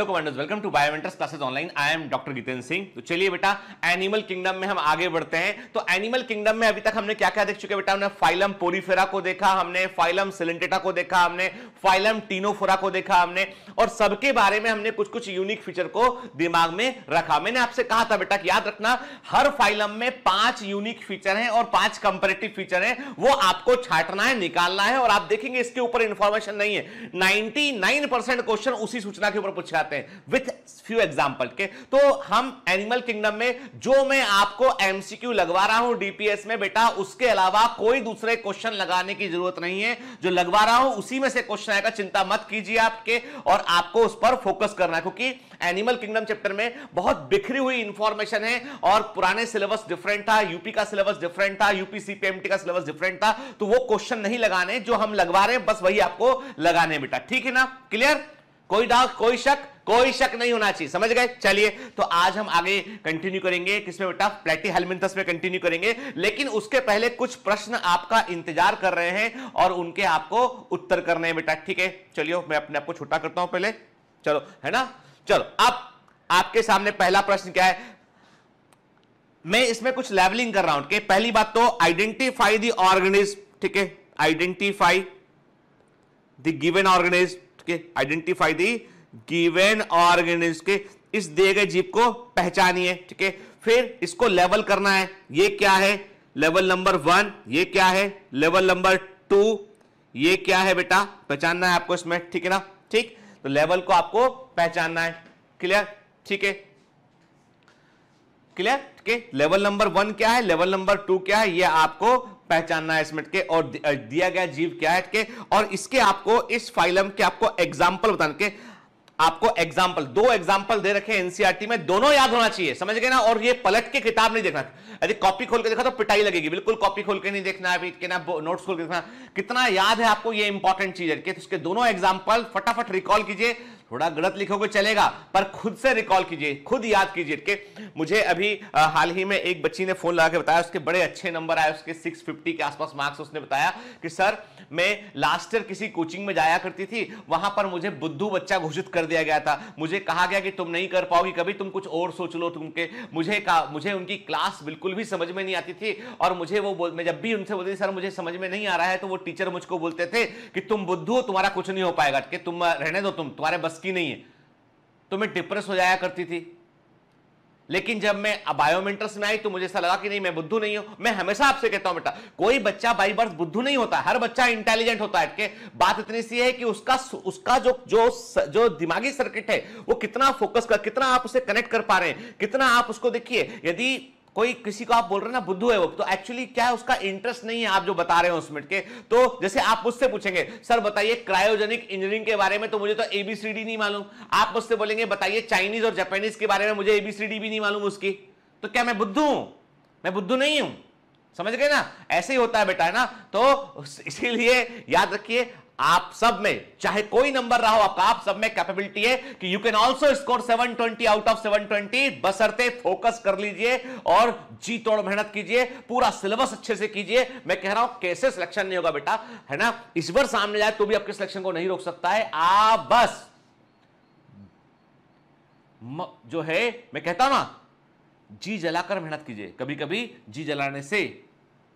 Hello commanders welcome to Biomentors classes online I am doctor Jitendra Singh तो चलिए बेटा animal kingdom में हम आगे बढ़ते हैं तो एनिमल किंगडम में अभी तक हमने क्या क्या देख चुके बेटा हमने फाइलम पोलिफेरा को देखा हमने फाइलम सिलेंटेटा को देखा हमने फाइलम टीनोफोरा को देखा हमने और सबके बारे में हमने कुछ कुछ यूनिक फीचर को दिमाग में रखा मैंने आपसे कहा था बेटा याद रखना हर फाइलम में पांच यूनिक फीचर है और पांच कंपेरेटिव फीचर है वो आपको छाटना है निकालना है और आप देखेंगे इसके ऊपर इंफॉर्मेशन नहीं है नाइनटी क्वेश्चन उसी सूचना के ऊपर पूछा जाते हैं विथ फ्यू एग्जाम्पल के तो हम एनिमल किंगडम में जो मैं आपको एमसीक्यू लगवा रहा हूं डीपीएस में बेटा उसके अलावा कोई दूसरे क्वेश्चन लगाने की जरूरत नहीं है जो लगवा रहा हूं उसी में से क्वेश्चन आएगा चिंता मत कीजिए आपके और आपको उस पर फोकस करना है क्योंकि एनिमल किंगडम चैप्टर में बहुत बिखरी हुई इंफॉर्मेशन है और पुराने सिलेबस डिफरेंट था यूपी का सिलेबस डिफरेंट था यूपी सीपीएमटी का सिलेबस डिफरेंट था तो वो क्वेश्चन नहीं लगाने जो हम लगवा रहे हैं बस वही आपको लगाने बेटा ठीक है ना क्लियर कोई डाउट कोई शक कोई शक नहीं होना चाहिए समझ गए चलिए तो आज हम आगे कंटिन्यू करेंगे किसमें बेटा प्लेटी हेलमिंथस में कंटिन्यू करेंगे लेकिन उसके पहले कुछ प्रश्न आपका इंतजार कर रहे हैं और उनके आपको उत्तर करने हैं बेटा ठीक है चलिए मैं अपने आपको छोटा करता हूं पहले चलो है ना चलो अब आपके सामने पहला प्रश्न क्या है मैं इसमें कुछ लेवलिंग कर रहा हूं ठीक पहली बात तो आइडेंटिफाई दी ऑर्गेनिज ठीक है आइडेंटिफाई द गिवन ऑर्गेनिज्म के आइडेंटिफाई दी गिवेन ऑर्गेनिज के इस दिए गए जीव को पहचानी है ठीक है फिर इसको लेवल करना है ये क्या है लेवल नंबर वन ये क्या है लेवल नंबर टू ये क्या है बेटा पहचानना है आपको इसमें ठीक है ना ठीक तो लेवल को आपको पहचानना है क्लियर ठीक है क्लियर ठीक है लेवल नंबर वन क्या है लेवल नंबर टू क्या है ये आपको पहचानना है इसमें के और दिया गया जीव क्या है के और इसके आपको इस फाइलम के आपको एग्जाम्पल बताने के आपको एग्जाम्पल दो एग्जाम्पल दे रखे एनसीआरटी e में दोनों याद होना चाहिए समझ गए ना और ये पलट के किताब नहीं देखना यदि कॉपी खोल के देखा तो पिटाई लगेगी बिल्कुल कॉपी खोल के नहीं देखना अभी के ना नोट्स खोल के देखना कितना याद है आपको ये इंपॉर्टेंट चीज है तो उसके दोनों एग्जाम्पल फटाफट रिकॉल कीजिए थोड़ा गलत लिखोगे चलेगा पर खुद से रिकॉल कीजिए खुद याद कीजिए कि मुझे अभी आ, हाल ही में एक बच्ची ने फोन लगा के बताया उसके बड़े अच्छे नंबर आए उसके 650 के आसपास मार्क्स उसने बताया कि सर मैं लास्ट ईयर किसी कोचिंग में जाया करती थी वहां पर मुझे बुद्धू बच्चा घोषित कर दिया गया था मुझे कहा गया कि तुम नहीं कर पाओगी कभी तुम कुछ और सोच लो तुम के मुझे का, मुझे उनकी क्लास बिल्कुल भी समझ में नहीं आती थी और मुझे वो बोल मैं जब भी उनसे बोलती सर मुझे समझ में नहीं आ रहा है तो वो टीचर मुझको बोलते थे कि तुम बुद्धू हो तुम्हारा कुछ नहीं हो पाएगा कि तुम रहने दो तुम तुम्हारे बस की नहीं है तो मैं डिप्रेस हो जाया करती थी लेकिन जब मैं बायोमेंटर्स में आई तो मुझे ऐसा लगा कि नहीं मैं बुद्धू नहीं हूं मैं हमेशा आपसे कहता हूं बेटा कोई बच्चा बाई बर्थ बुद्धू नहीं होता हर बच्चा इंटेलिजेंट होता है बात इतनी सी है कि उसका उसका जो जो जो दिमागी सर्किट है वो कितना फोकस कर कितना आप उसे कनेक्ट कर पा रहे हैं कितना आप उसको देखिए यदि कोई किसी को आप बोल रहे हो ना बुद्धू है वो तो एक्चुअली क्या है उसका इंटरेस्ट नहीं है आप जो बता रहे हो उसमें के तो जैसे आप मुझसे पूछेंगे सर बताइए क्रायोजेनिक इंजीनियरिंग के बारे में तो मुझे तो एबीसीडी नहीं मालूम आप मुझसे बोलेंगे बताइए चाइनीज और जापानीज के बारे में मुझे एबीसीडी भी नहीं मालूम उसकी तो क्या मैं बुद्धू हूं मैं बुद्धू नहीं हूं समझ गए ना ऐसे ही होता है बेटा है ना तो इसीलिए याद रखिए आप सब में चाहे कोई नंबर रहा हो आपका आप सब में कैपेबिलिटी है कि you can also score 720 out of 720 बसरते फोकस कर लीजिए और जी तोड़ मेहनत कीजिए पूरा सिलेबस अच्छे से कीजिए मैं कह रहा हूं कैसे सिलेक्शन नहीं होगा बेटा है ना ईश्वर सामने जाए तो भी आपके सिलेक्शन को नहीं रोक सकता है आप बस जो है मैं कहता हूं ना जी जलाकर मेहनत कीजिए कभी कभी जी जलाने से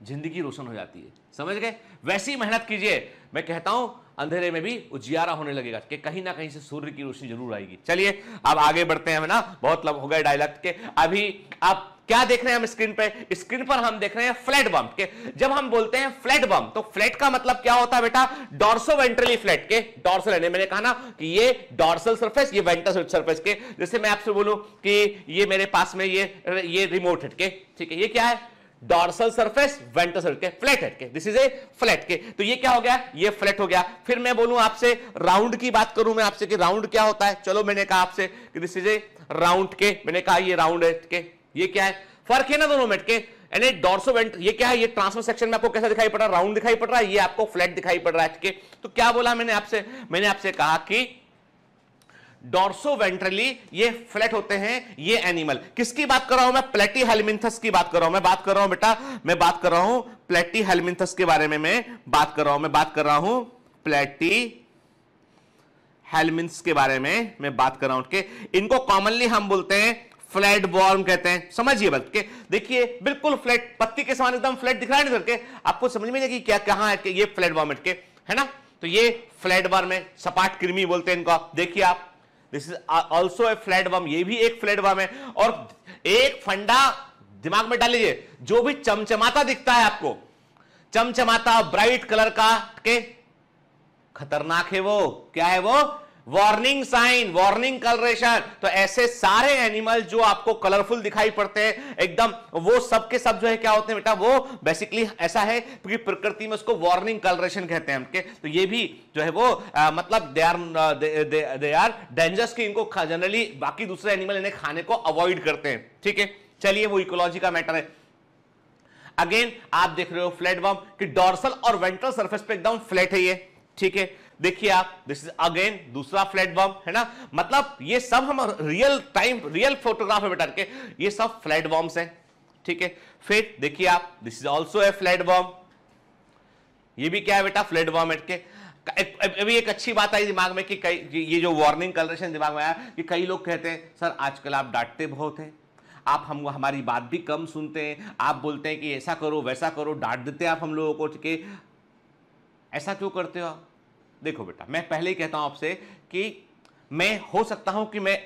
जिंदगी रोशन हो जाती है समझ गए वैसी मेहनत कीजिए मैं कहता हूं अंधेरे में भी उजियारा होने लगेगा कि कहीं ना कहीं से सूर्य की रोशनी जरूर आएगी चलिए अब आगे बढ़ते हैं हम ना बहुत लंबा हो गए डायलॉग के अभी आप क्या देख रहे हैं हम स्क्रीन पे स्क्रीन पर हम देख रहे हैं फ्लैट बम के जब हम बोलते हैं फ्लैट बम तो फ्लैट का मतलब क्या होता है बेटा डॉर्सो वेंट्रली फ्लैट के डॉर्सल यानी मैंने कहा ना कि ये डॉर्सल सरफेस ये वेंट्रल सरफेस के जैसे मैं आपसे बोलूं कि ये मेरे पास में ये ये रिमोट है के ठीक है ये क्या है डॉर्सल सरफेस वेंट्रसल के फ्लैट हेड के दिस इज ए फ्लैट के तो ये क्या हो गया ये फ्लैट हो गया फिर मैं बोलूं आपसे राउंड की बात करूं मैं आपसे कि राउंड क्या होता है चलो मैंने कहा आपसे कि दिस इज ए राउंड के मैंने कहा ये राउंड हेड के ये क्या है फर्क है ना दोनों मेट के यानी डॉर्सो वेंट ये क्या है ये ट्रांसफर सेक्शन में आपको कैसा दिखाई पड़ रहा है राउंड दिखाई पड़ रहा है ये आपको फ्लैट दिखाई पड़ रहा है के तो क्या बोला मैंने आपसे मैंने आपसे कहा कि डॉर्सो वेंट्रली ये फ्लैट होते हैं ये एनिमल किसकी बात कर रहा हूं मैं प्लेटी हेलमिंथस की बात कर रहा हूं मैं बात कर रहा हूं बेटा मैं बात कर रहा हूं प्लेटी हेलमिंथस के बारे में मैं बात कर रहा हूं मैं बात कर रहा हूं प्लेटी हेलमिंथस के बारे में मैं बात कर रहा हूं इनको कॉमनली हम बोलते हैं फ्लैट बॉर्म कहते हैं समझिए बल्कि के देखिए बिल्कुल फ्लैट पत्ती के समान एकदम फ्लैट दिख रहा है ना करके आपको समझ में नहीं क्या कहां है कि ये फ्लैट बॉर्म के है ना तो ये फ्लैट बॉर्म है सपाट कृमि बोलते हैं इनको देखिए आप this is also a flat worm ये भी एक फ्लैट बम है और एक फंडा दिमाग में डाल लीजिए जो भी चमचमाता दिखता है आपको चमचमाता ब्राइट कलर का के खतरनाक है वो क्या है वो वार्निंग साइन वार्निंग कलरेशन तो ऐसे सारे एनिमल जो आपको कलरफुल दिखाई पड़ते हैं एकदम वो सब के सब जो है क्या होते हैं बेटा वो बेसिकली ऐसा है क्योंकि प्रकृति में उसको वार्निंग कलरेशन कहते हैं हमके तो ये भी जो है वो आ, मतलब they are they are dangerous की इनको जनरली बाकी दूसरे एनिमल इन्हें खाने को अवॉइड करते हैं ठीक है चलिए वो इकोलॉजी का मैटर है अगेन आप देख रहे हो फ्लैट वॉर्म कि डॉर्सल और वेंट्रल सरफेस पे एकदम फ्लैट है ये ठीक है देखिए आप दिस इज अगेन दूसरा फ्लैट बम है ना मतलब ये सब हम रियल टाइम रियल फोटोग्राफ में के ये सब फ्लैट बॉम्ब हैं ठीक है फिर देखिए आप this is also a flat बॉम्ब ये भी क्या है बेटा फ्लैट बॉम्ब के अभी एक अच्छी बात आई दिमाग में कि कई ये जो वार्निंग कलरेशन दिमाग में आया कि कई लोग कहते हैं सर आजकल आप डांटते बहुत हैं आप हम हमारी बात भी कम सुनते हैं आप बोलते हैं कि ऐसा करो वैसा करो डांट देते हैं आप हम लोगों को ठीक है ऐसा क्यों करते हो आप देखो बेटा मैं पहले ही कहता हूं आपसे कि मैं हो सकता हूं कि मैं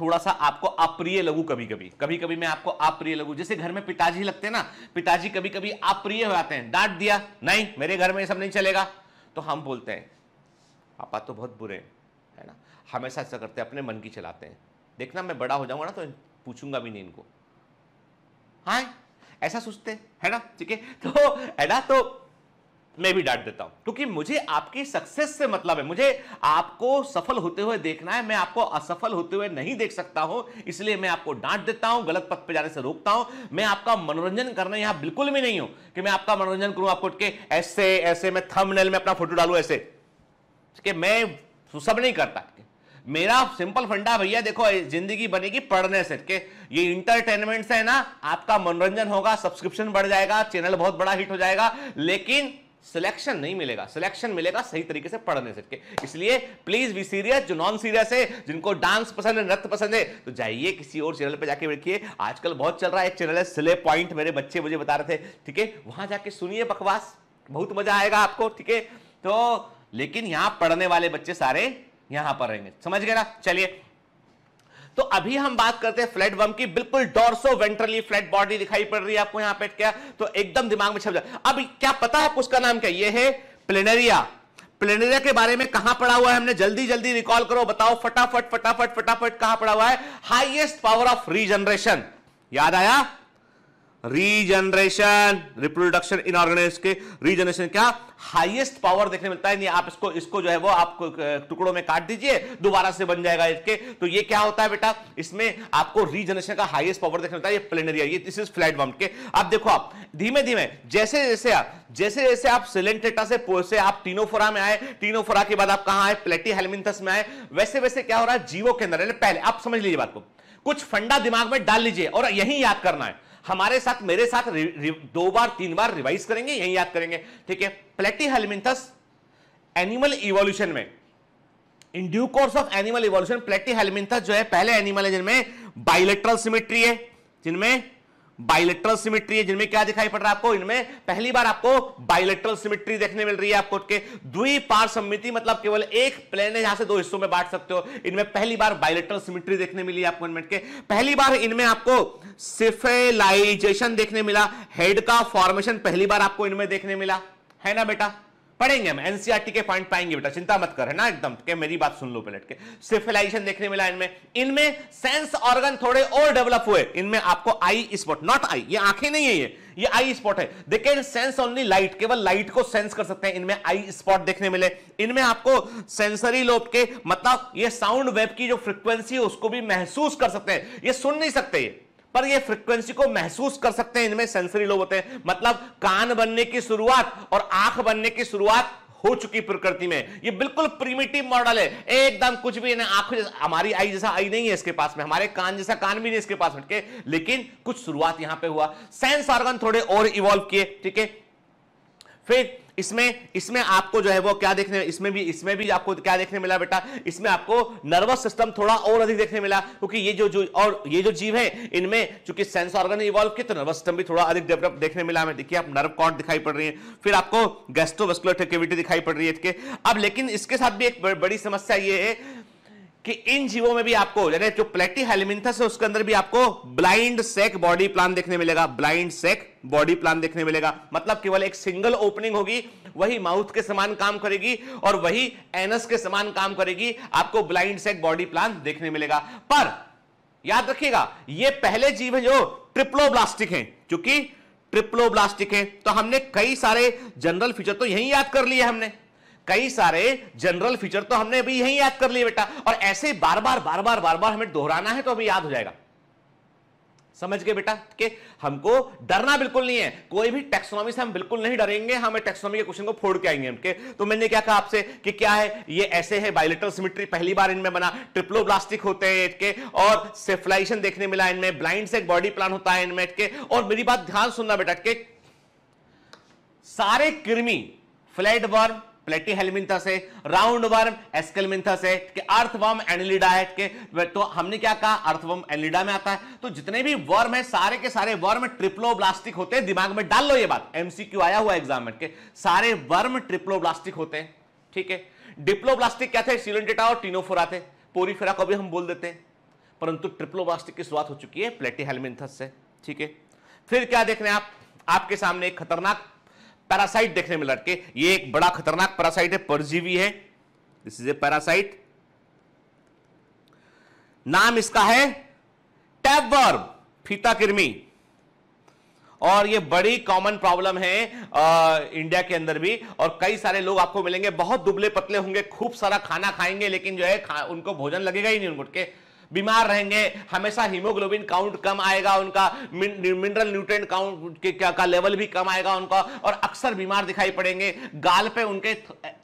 थोड़ा सा आपको अप्रिय लगू कभी कभी कभी कभी मैं आपको अप्रिय लगू जैसे घर में पिताजी लगते हैं ना पिताजी कभी कभी अप्रिय हो जाते हैं डांट दिया नहीं मेरे घर में ये सब नहीं चलेगा तो हम बोलते हैं पापा तो बहुत बुरे है ना हमेशा ऐसा करते हैं अपने मन की चलाते हैं देखना मैं बड़ा हो जाऊंगा ना तो पूछूंगा भी नहीं इनको हाँ ऐसा सोचते है ना ठीक है तो है ना तो मैं भी डांट देता हूं क्योंकि मुझे आपकी सक्सेस से मतलब है मुझे आपको सफल होते हुए देखना है मैं आपको असफल होते हुए नहीं देख सकता हूं इसलिए मैं आपको डांट देता हूं गलत पथ पे जाने से रोकता हूं मैं आपका मनोरंजन करने यहां बिल्कुल भी नहीं हूं कि मैं आपका मनोरंजन करूं आपको के ऐसे ऐसे मैं थंबनेल में अपना फोटो डालू ऐसे कि मैं सब नहीं करता मेरा सिंपल फंडा भैया देखो जिंदगी बनेगी पढ़ने से के ये इंटरटेनमेंट से है ना आपका मनोरंजन होगा सब्सक्रिप्शन बढ़ जाएगा चैनल बहुत बड़ा हिट हो जाएगा लेकिन सिलेक्शन नहीं मिलेगा सिलेक्शन मिलेगा सही तरीके से पढ़ने से इसलिए प्लीज बी सीरियस जो नॉन सीरियस है जिनको डांस पसंद है नृत्य पसंद है तो जाइए किसी और चैनल पर जाके देखिए आजकल बहुत चल रहा है एक चैनल है सिले पॉइंट मेरे बच्चे मुझे बता रहे थे ठीक है वहां जाके सुनिए बकवास बहुत मजा आएगा आपको ठीक है तो लेकिन यहां पढ़ने वाले बच्चे सारे यहां पर रहेंगे समझ गए ना चलिए तो अभी हम बात करते हैं फ्लैट बम की बिल्कुल डोरसो वेंट्रली फ्लैट बॉडी दिखाई पड़ रही है आपको यहां पर क्या तो एकदम दिमाग में छप जाए अब क्या पता है उसका नाम क्या यह है प्लेनेरिया प्लेनेरिया के बारे में कहां पड़ा हुआ है हमने जल्दी जल्दी रिकॉल करो बताओ फटाफट फटाफट फटाफट कहां पड़ा हुआ है हाईएस्ट पावर ऑफ रीजनरेशन याद आया रीजनरेशन रिप्रोडक्शन इन ऑर्गेनाइज के रीजनरेशन क्या हाईएस्ट पावर देखने मिलता है आप इसको इसको जो है वो आप टुकड़ों में काट दीजिए दोबारा से बन जाएगा इसके तो ये क्या होता है बेटा इसमें आपको रीजनरेशन का हाईएस्ट पावर देखने मिलता है ये प्लेनरिया ये दिस इज फ्लैट बम्प के आप देखो आप धीमे धीमे जैसे जैसे आप जैसे जैसे आप सिलेंटेटा से पोसे आप टीनोफोरा में आए टीनोफोरा के बाद आप कहा आए प्लेटी हेलमिंथस में आए वैसे वैसे क्या हो रहा है जीवो के अंदर पहले आप समझ लीजिए बात को कुछ फंडा दिमाग में डाल लीजिए और यही याद करना है हमारे साथ मेरे साथ रि, रि, दो बार तीन बार रिवाइज करेंगे यही याद करेंगे ठीक है प्लेटी हेलमिंथस एनिमल इवोल्यूशन में in due course of animal evolution Platyhelminthes जो है पहले एनिमल है जिनमें बाइलेट्रल सिमेट्री है जिनमें बाइलेट्रल सिमिट्री है जिनमें क्या दिखाई पड़ रहा है आपको इनमें पहली बार आपको बायोलेट्रल सिमिट्री देखने मिल रही है आपको के द्विपार सम्मिति मतलब केवल एक प्लेन है यहां से दो हिस्सों में बांट सकते हो इनमें पहली बार बायोलेट्रल सिमिट्री देखने मिली आपको इनमें के पहली बार इनमें आपको सिफेलाइजेशन देखने मिला हेड का फॉर्मेशन पहली बार आपको इनमें देखने मिला है ना बेटा पढ़ेंगे हम एनसीआरटी e के पॉइंट पाएंगे बेटा चिंता मत कर है ना एकदम के मेरी बात सुन लो पलट के सिफिलाइजेशन देखने मिला इनमें इनमें सेंस ऑर्गन थोड़े और डेवलप हुए इनमें आपको आई स्पॉट नॉट आई ये आंखें नहीं है ये ये आई स्पॉट है they can sense only light केवल लाइट को सेंस कर सकते हैं इनमें आई स्पॉट देखने मिले इनमें आपको सेंसरी लोब के मतलब ये साउंड वेब की जो फ्रिक्वेंसी है उसको भी महसूस कर सकते हैं ये सुन नहीं सकते ये पर ये फ्रीक्वेंसी को महसूस कर सकते हैं इनमें सेंसरी लोब होते हैं मतलब कान बनने की शुरुआत और आंख बनने की शुरुआत हो चुकी प्रकृति में ये बिल्कुल प्रीमेटिव मॉडल है एकदम कुछ भी नहीं आंखों जैसा हमारी आई जैसा आई नहीं है इसके पास में हमारे कान जैसा कान भी नहीं इसके पास हटके लेकिन कुछ शुरुआत यहां पे हुआ सेंस ऑर्गन थोड़े और इवॉल्व किए ठीक है फिर इसमें इसमें आपको जो है वो क्या देखने इसमें भी इसमें भी आपको क्या देखने मिला बेटा इसमें आपको नर्वस सिस्टम थोड़ा और अधिक देखने मिला क्योंकि ये जो जो और ये जो जीव है इनमें चूंकि सेंस ऑर्गन इवॉल्व किए तो नर्वस सिस्टम भी थोड़ा अधिक डेवलप देखने मिला हमें देखिए आप नर्व कॉर्ड दिखाई पड़ रही है फिर आपको गैस्ट्रोवेस्कुलर एक्टिविटी दिखाई पड़ रही है अब लेकिन इसके साथ भी एक बड़ी समस्या ये है कि इन जीवों में भी आपको यानी जो प्लेटी हेलिमिंथस है उसके अंदर भी आपको ब्लाइंड सेक बॉडी प्लान देखने मिलेगा ब्लाइंड सेक बॉडी प्लान देखने मिलेगा मतलब केवल एक सिंगल ओपनिंग होगी वही माउथ के समान काम करेगी और वही एनस के समान काम करेगी आपको ब्लाइंड सेक बॉडी प्लान देखने मिलेगा पर याद रखिएगा ये पहले जीव है जो ट्रिप्लोब्लास्टिक है क्योंकि ट्रिप्लोब्लास्टिक है तो हमने कई सारे जनरल फीचर तो यही याद कर लिए हमने कई सारे जनरल फीचर तो हमने भी यही याद कर लिए बेटा और ऐसे बार बार बार बार बार बार हमें दोहराना है तो हमें याद हो जाएगा समझ गए बेटा कि हमको डरना बिल्कुल नहीं है कोई भी टेक्सोनॉमी से हम बिल्कुल नहीं डरेंगे हमें टेक्सोनॉमी के क्वेश्चन को फोड़ के आएंगे उनके तो मैंने क्या कहा आपसे कि क्या है ये ऐसे है बायोलिटल सिमिट्री पहली बार इनमें बना ट्रिप्लोब्लास्टिक होते हैं इसके और सेफ्लाइशन देखने मिला इनमें ब्लाइंड से बॉडी प्लान होता है इनमें इसके और मेरी बात ध्यान सुनना बेटा के सारे कृमि फ्लैट वर्म प्लेटीहेलमिंथस है राउंड वर्म है अर्थवर्म एनिलिडा है तो हमने क्या कहा अर्थवर्म एनिलिडा में आता है तो जितने भी वर्म है सारे के सारे वर्म ट्रिप्लोब्लास्टिक होते हैं दिमाग में डाल लो ये बात एमसीक्यू आया हुआ एग्जाम में के सारे वर्म ट्रिप्लोब्लास्टिक होते हैं ठीक है डिप्लोब्लास्टिक क्या थे सिलेंडेटा और टीनोफोरा थे पोरीफेरा को भी हम बोल देते हैं परंतु ट्रिप्लोब्लास्टिक की शुरुआत हो चुकी है प्लेटीहेलमिंथस से ठीक है फिर क्या देख रहे हैं आप आपके सामने एक खतरनाक पैरासाइट देखने में लटके ये एक बड़ा खतरनाक पैरासाइट है परजीवी है दिस इज ए पैरासाइट नाम इसका है टैबवर्म फीता किरमी और ये बड़ी कॉमन प्रॉब्लम है आ, इंडिया के अंदर भी और कई सारे लोग आपको मिलेंगे बहुत दुबले पतले होंगे खूब सारा खाना खाएंगे लेकिन जो है खा, उनको भोजन लगेगा ही नहीं उनके बीमार रहेंगे हमेशा हीमोग्लोबिन काउंट कम आएगा उनका मिनरल न्यूट्रेंट काउंट के क्या का लेवल भी कम आएगा उनका और अक्सर बीमार दिखाई पड़ेंगे गाल पे उनके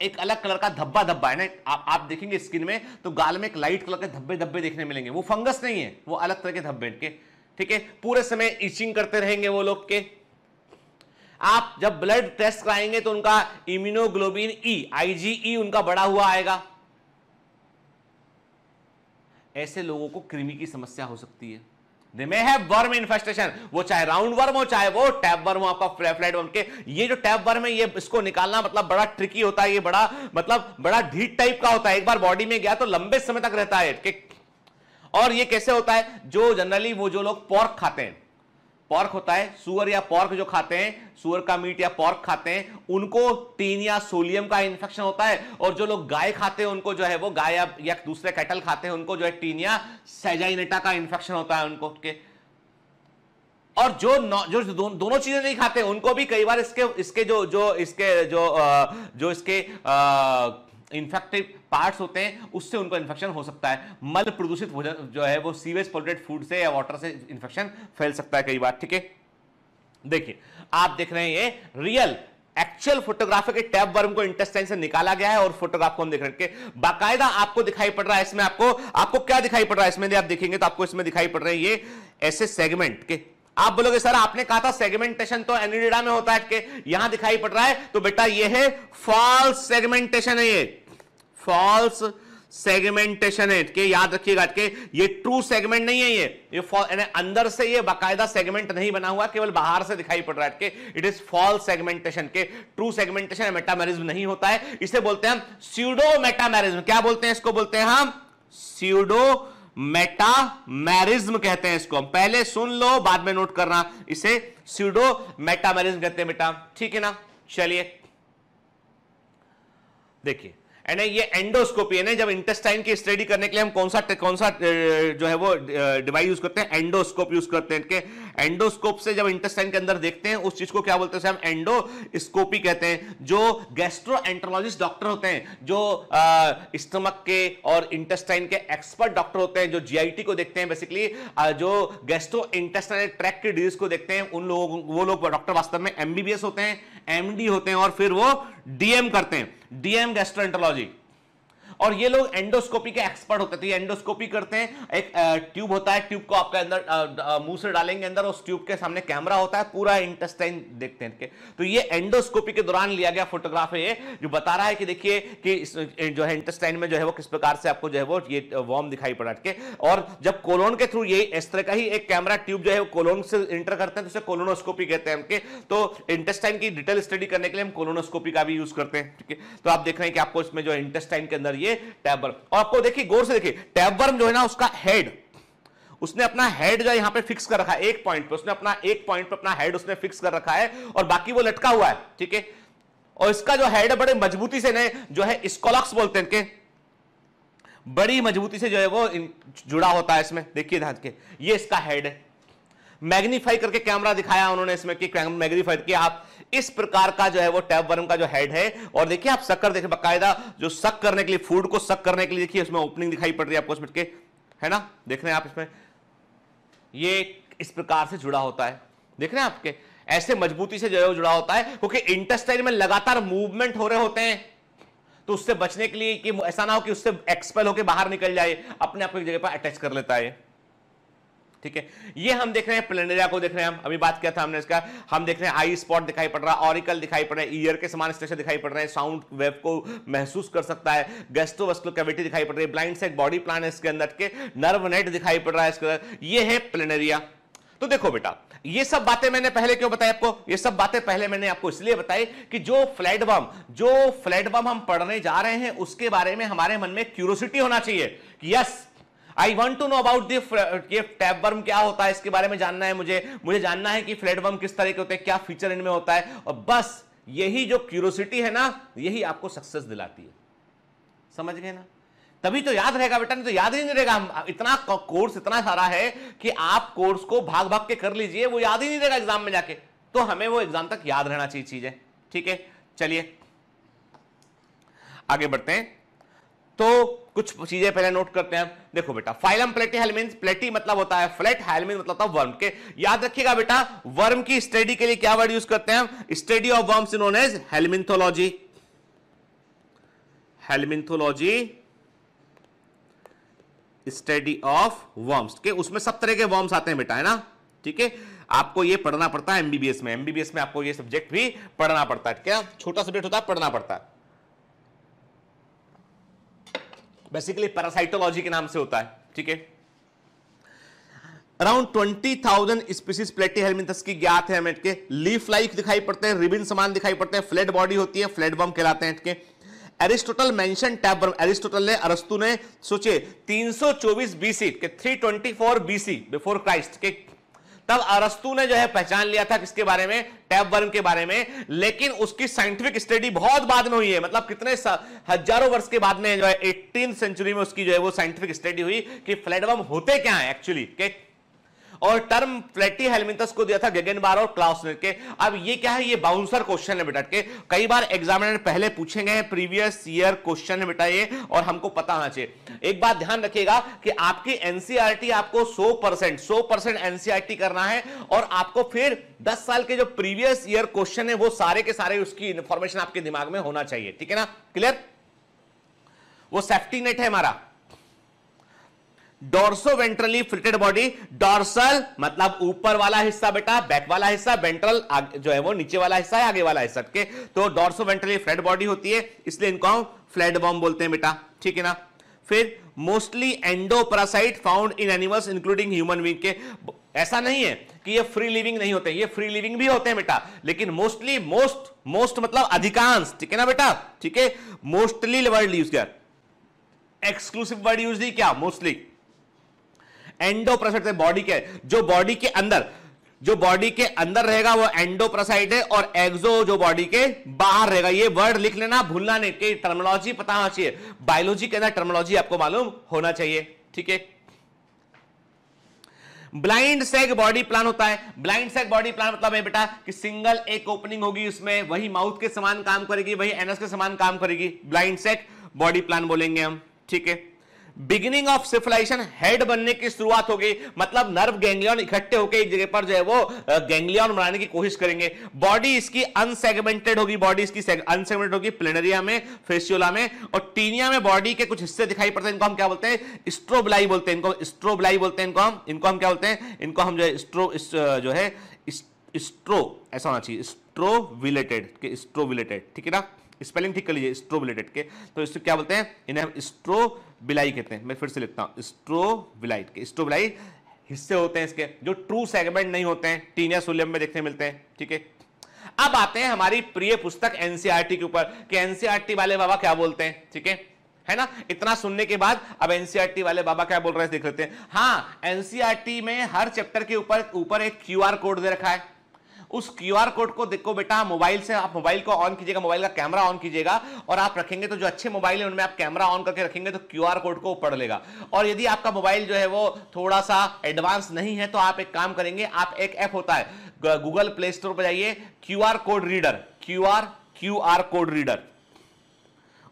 एक अलग कलर का धब्बा धब्बा है ना आप, आप देखेंगे स्किन में तो गाल में एक लाइट कलर के धब्बे धब्बे देखने मिलेंगे वो फंगस नहीं है वो अलग तरह के धब्बे के ठीक है पूरे समय इचिंग करते रहेंगे वो लोग के आप जब ब्लड टेस्ट कराएंगे तो उनका इम्यूनोग्लोबिन ई आईजीई उनका बड़ा हुआ आएगा ऐसे लोगों को कृमि की समस्या हो सकती है दे है वर्म इन्फेस्टेशन वो चाहे राउंड वर्म हो चाहे वो टैप वर्म हो आपका फ्लैट वर्म के ये जो टैप वर्म है ये इसको निकालना मतलब बड़ा ट्रिकी होता है ये बड़ा मतलब बड़ा ढीट टाइप का होता है एक बार बॉडी में गया तो लंबे समय तक रहता है और ये कैसे होता है जो जनरली वो जो लोग पॉर्क खाते हैं पॉर्क होता है सुअर या पॉर्क जो खाते हैं सुअर का मीट या पॉर्क खाते हैं उनको टीन या सोलियम का इंफेक्शन होता है और जो लोग गाय खाते हैं उनको जो है वो गाय या दूसरे कैटल खाते हैं उनको जो है टीन या सेजाइनेटा का इंफेक्शन होता है उनको के और जो जो दो, दोनों चीजें नहीं खाते उनको भी कई बार इसके इसके जो जो इसके जो जो इसके इन्फेक्टिव पार्ट्स होते हैं उससे उनको इन्फेक्शन हो सकता है मल प्रदूषित भोजन जो है वो सीवेज पोल्यूटेड फूड से या वाटर से इन्फेक्शन फैल सकता है कई बार ठीक है देखिए आप देख रहे हैं ये रियल एक्चुअल के टैब वर्म को इंटेस्टाइन से निकाला गया है और फोटोग्राफ को हम देख रहे हैं बाकायदा आपको दिखाई पड़ रहा है इसमें आपको आपको क्या दिखाई पड़ रहा है इसमें आप देखेंगे तो आपको इसमें दिखाई पड़ रहे हैं ये ऐसे सेगमेंट के आप बोलोगे सर आपने कहा था सेगमेंटेशन तो एनिडा में होता है कि यहां दिखाई पड़ रहा है तो बेटा ये है फॉल्स सेगमेंटेशन है ये फॉल्स सेगमेंटेशन है के याद रखिएगा के ये ट्रू सेगमेंट नहीं है ये ये अंदर से ये बाकायदा सेगमेंट नहीं बना हुआ केवल बाहर से दिखाई पड़ रहा है के इट इज फॉल्स सेगमेंटेशन के ट्रू सेगमेंटेशन मेटामेरिज्म नहीं होता है इसे बोलते हैं हम स्यूडो मेटामेरिज्म क्या बोलते हैं इसको बोलते हैं हम सीडो मेटामेरिज्म कहते हैं इसको हम पहले सुन लो बाद में नोट करना इसे स्यूडो मेटामेरिज्म कहते हैं बेटा ठीक है ना चलिए देखिए एंड ये एंडोस्कोपी है ना जब इंटेस्टाइन की स्टडी करने के लिए हम कौन सा कौन सा जो है वो डिवाइस यूज करते हैं एंडोस्कोप यूज करते हैं एंडोस्कोप से जब इंटेस्टाइन के अंदर देखते हैं उस चीज को क्या बोलते हैं हम एंडोस्कोपी कहते हैं जो गैस्ट्रो एंट्रोलॉजिस्ट डॉक्टर होते हैं जो स्टमक के और इंटेस्टाइन के एक्सपर्ट डॉक्टर होते हैं जो जी को देखते हैं बेसिकली जो गैस्ट्रो इंटेस्टाइन ट्रैक की डिजीज को देखते हैं उन लोगों वो लोग डॉक्टर वास्तव में एमबीबीएस होते हैं एमडी होते हैं और फिर वो डीएम करते हैं डीएम गैस्ट्रोएंटोलॉजी और ये लोग एंडोस्कोपी के एक्सपर्ट होते थे एंडोस्कोपी करते हैं एक ट्यूब होता है ट्यूब को आपके अंदर मुंह से डालेंगे अंदर उस ट्यूब के सामने कैमरा होता है पूरा इंटेस्टाइन देखते हैं तो ये एंडोस्कोपी के दौरान लिया गया फोटोग्राफ है जो बता रहा है कि देखिए कि जो है इंटेस्टाइन में जो है वो किस प्रकार से आपको जो है वो ये वॉर्म दिखाई पड़ा के और जब कोलोन के थ्रू यही इस तरह का ही एक कैमरा ट्यूब जो है वो कोलोन से इंटर करते हैं तो उसे कोलोनोस्कोपी कहते हैं हमके तो इंटेस्टाइन की डिटेल स्टडी करने के लिए हम कोलोनोस्कोपी का भी यूज करते हैं ठीक है तो आप देख रहे हैं कि आपको इसमें जो इंटेस्टाइन के अंदर ये ये टैबवर्म और आपको देखिए गौर से देखिए टैबवर्म जो है ना उसका हेड उसने अपना हेड जो यहां पे फिक्स कर रखा है एक पॉइंट पे उसने अपना एक पॉइंट पे अपना हेड उसने फिक्स कर रखा है और बाकी वो लटका हुआ है ठीक है और इसका जो हेड है बड़े मजबूती से ने जो है स्कोलॉक्स बोलते हैं इनके बड़ी मजबूती से जो है वो जुड़ा होता है इसमें देखिए ध्यान के ये इसका हेड है मैग्नीफाई करके कैमरा दिखाया उन्होंने इसमें कि मैग्नीफाइड किया आप इस प्रकार का जो है वो टैप वर्म का जो हेड है और देखिए आप सक्कर देखिए बकायदा जो सक करने के लिए फूड को सक करने के लिए देखिए उसमें ओपनिंग दिखाई पड़ रही है आपको इसमें के है ना देख रहे हैं आप इसमें ये इस प्रकार से जुड़ा होता है देख रहे हैं आपके ऐसे मजबूती से जो है वो जुड़ा होता है क्योंकि इंटेस्टाइन में लगातार मूवमेंट हो रहे होते हैं तो उससे बचने के लिए कि ऐसा ना हो कि उससे एक्सपेल होकर बाहर निकल जाए अपने आप को एक जगह पर अटैच कर लेता है ठीक है ये हम देख रहे हैं प्लेनेरिया को देख रहे हैं हम अभी बात किया था हमने इसका हम देख रहे हैं आई स्पॉट दिखाई पड़ रहा है ऑरिकल दिखाई पड़ रहा है ईयर के समान स्ट्रक्चर दिखाई पड़ रहे हैं साउंड वेव को महसूस कर सकता है गेस्ट्रोवस्कुलर कैविटी दिखाई पड़ रही है ब्लाइंड से बॉडी प्लान इसके अंदर के नर्व नेट दिखाई पड़ रहा है इसके अंदर ये है प्लेनेरिया तो देखो बेटा ये सब बातें मैंने पहले क्यों बताया आपको ये सब बातें पहले मैंने आपको इसलिए बताई कि जो फ्लैट बम जो फ्लैट बम हम पढ़ने जा रहे हैं उसके बारे में हमारे मन में क्यूरोसिटी होना चाहिए कि yes I want to know about tape worm क्या होता है इसके बारे में जानना है मुझे मुझे जानना है कि फ्लैट वर्म किस तरह के होते हैं क्या फीचर इनमें होता है और बस यही जो क्यूरोसिटी है ना यही आपको सक्सेस दिलाती है समझ गए ना तभी तो याद रहेगा बेटा नहीं तो याद ही नहीं रहेगा इतना कोर्स इतना सारा है कि आप कोर्स को भाग भाग के कर लीजिए वो याद ही नहीं रहेगा एग्जाम में जाके तो हमें वो एग्जाम तक याद रहना चाहिए चीजें ठीक है चलिए आगे बढ़ते हैं तो कुछ चीजें पहले नोट करते हैं देखो बेटा फाइलम प्लेटी हेलमिन प्लेटी मतलब होता है फ्लैट हेलमिन मतलब होता है वर्म के याद रखिएगा बेटा वर्म की स्टडी के लिए क्या वर्ड यूज करते हैं study of worms in as helminthology helminthology study of worms के उसमें सब तरह के वर्म्स आते हैं बेटा है ना ठीक है आपको ये पढ़ना पड़ता है एमबीबीएस में एमबीबीएस में आपको ये सब्जेक्ट भी पढ़ना पड़ता है क्या छोटा सब्जेक्ट होता है पढ़ना पड़ता है बेसिकली पैरासाइटोलॉजी के नाम से होता है ठीक है around twenty thousand species Platyhelminthes की ज्ञात है हमें लीफ लाइक दिखाई पड़ते हैं रिबिन समान दिखाई पड़ते हैं फ्लैट बॉडी होती है फ्लैट बम कहलाते हैं के एरिस्टोटल मेंशन टैपवर्म एरिस्टोटल ने अरस्तु ने सोचे 324 बीसी के 324 बीसी बिफोर क्राइस्ट के तब अरस्तु ने जो है पहचान लिया था किसके बारे में टैप वर्म के बारे में लेकिन उसकी साइंटिफिक स्टडी बहुत बाद में हुई है मतलब कितने हजारों वर्ष के बाद में जो है एटीन सेंचुरी में उसकी जो है वो साइंटिफिक स्टडी हुई कि फ्लैडवर्म होते क्या है एक्चुअली और टर्म फ्लैटी हेलमिंथस को दिया था बार और क्लाउस के अब ये क्या है ये बाउंसर क्वेश्चन है बेटा के कई बार एग्जामिनर पहले पूछे गए प्रीवियस ईयर क्वेश्चन है बेटा ये और हमको पता होना चाहिए एक बात ध्यान रखिएगा कि आपकी एनसीआरटी e आपको 100 परसेंट सौ परसेंट एनसीआरटी e करना है और आपको फिर 10 साल के जो प्रीवियस ईयर क्वेश्चन है वो सारे के सारे उसकी इंफॉर्मेशन आपके दिमाग में होना चाहिए ठीक है ना क्लियर वो सेफ्टी नेट है हमारा dorso ventrally flattened body dorsal मतलब ऊपर वाला हिस्सा बेटा बैक वाला हिस्सा वेंट्रल जो है वो नीचे वाला हिस्सा है आगे वाला हिस्सा के तो डोर्सो वेंट्रली फ्लैट बॉडी होती है इसलिए इनको हम फ्लैट बॉम्ब बोलते हैं बेटा ठीक है ना फिर mostly endoparasite found in animals including human being के ऐसा नहीं है कि ये फ्री लिविंग नहीं होते ये फ्री लिविंग भी होते हैं बेटा लेकिन मोस्टली मोस्ट मोस्ट मतलब अधिकांश ठीक है ना बेटा ठीक है मोस्टली वर्ड यूज किया एक्सक्लूसिव वर्ड यूज नहीं क्या मोस्टली एंडोप्रोसाइट बॉडी के जो बॉडी के अंदर जो बॉडी के अंदर रहेगा वो एंडोप्रोसाइट है और एक्सो जो बॉडी के बाहर रहेगा ये वर्ड लिख लेना भूलना नहीं कि टर्मोलॉजी पता होना चाहिए बायोलॉजी के अंदर टर्मोलॉजी आपको मालूम होना चाहिए ठीक है ब्लाइंड सेग बॉडी प्लान होता है ब्लाइंड सेग बॉडी प्लान मतलब है बेटा कि सिंगल एक ओपनिंग होगी उसमें वही माउथ के समान काम करेगी वही एनएस के समान काम करेगी ब्लाइंड सेग बॉडी प्लान बोलेंगे हम ठीक है बिगिनिंग ऑफ सिविलाइजेशन हेड बनने की शुरुआत होगी मतलब नर्व गैंग्लियन इकट्ठे होकर एक जगह पर जो है वो गैंग्लियन बनाने की कोशिश करेंगे बॉडी इसकी अनसेगमेंटेड होगी बॉडी इसकी अनसेगमेंटेड होगी प्लेनरिया में फेसियोला में और टीनिया में बॉडी के कुछ हिस्से दिखाई पड़ते हैं इनको हम क्या बोलते हैं स्ट्रोबलाई बोलते हैं इनको स्ट्रोबलाई बोलते हैं इनको हम इनको हम क्या बोलते हैं इनको हम जो है स्ट्रो जो है स्ट्रो ऐसा होना चाहिए स्ट्रोविलेटेड के स्ट्रोविलेटेड ठीक है ना स्पेलिंग ठीक कर लीजिए स्ट्रोविलेटेड के तो इसको क्या बोलते हैं इन्हें हम स्ट्रो विलाई कहते हैं मैं फिर से लिखता हूं स्ट्रोविलाइट के स्ट्रोविलाइट हिस्से होते हैं इसके जो ट्रू सेगमेंट नहीं होते हैं टीनिया विलियम में देखने मिलते हैं ठीक है अब आते हैं हमारी प्रिय पुस्तक एनसीईआरटी e के ऊपर कि एनसीईआरटी e वाले बाबा क्या बोलते हैं ठीक है है ना इतना सुनने के बाद अब एनसीईआरटी e वाले बाबा क्या बोल रहे हैं देख लेते हैं हाँ एनसीईआरटी में हर चैप्टर के ऊपर ऊपर एक क्यूआर कोड दे रखा है उस क्यूआर कोड को देखो बेटा मोबाइल से आप मोबाइल को ऑन कीजिएगा मोबाइल का कैमरा ऑन कीजिएगा और आप रखेंगे तो जो अच्छे मोबाइल है उनमें आप कैमरा ऑन करके रखेंगे तो आर कोड को पढ़ लेगा और यदि आपका मोबाइल जो है वो थोड़ा सा एडवांस नहीं है तो आप एक काम करेंगे आप एक ऐप होता है गूगल प्ले स्टोर पर जाइए Q code reader Q Q R code reader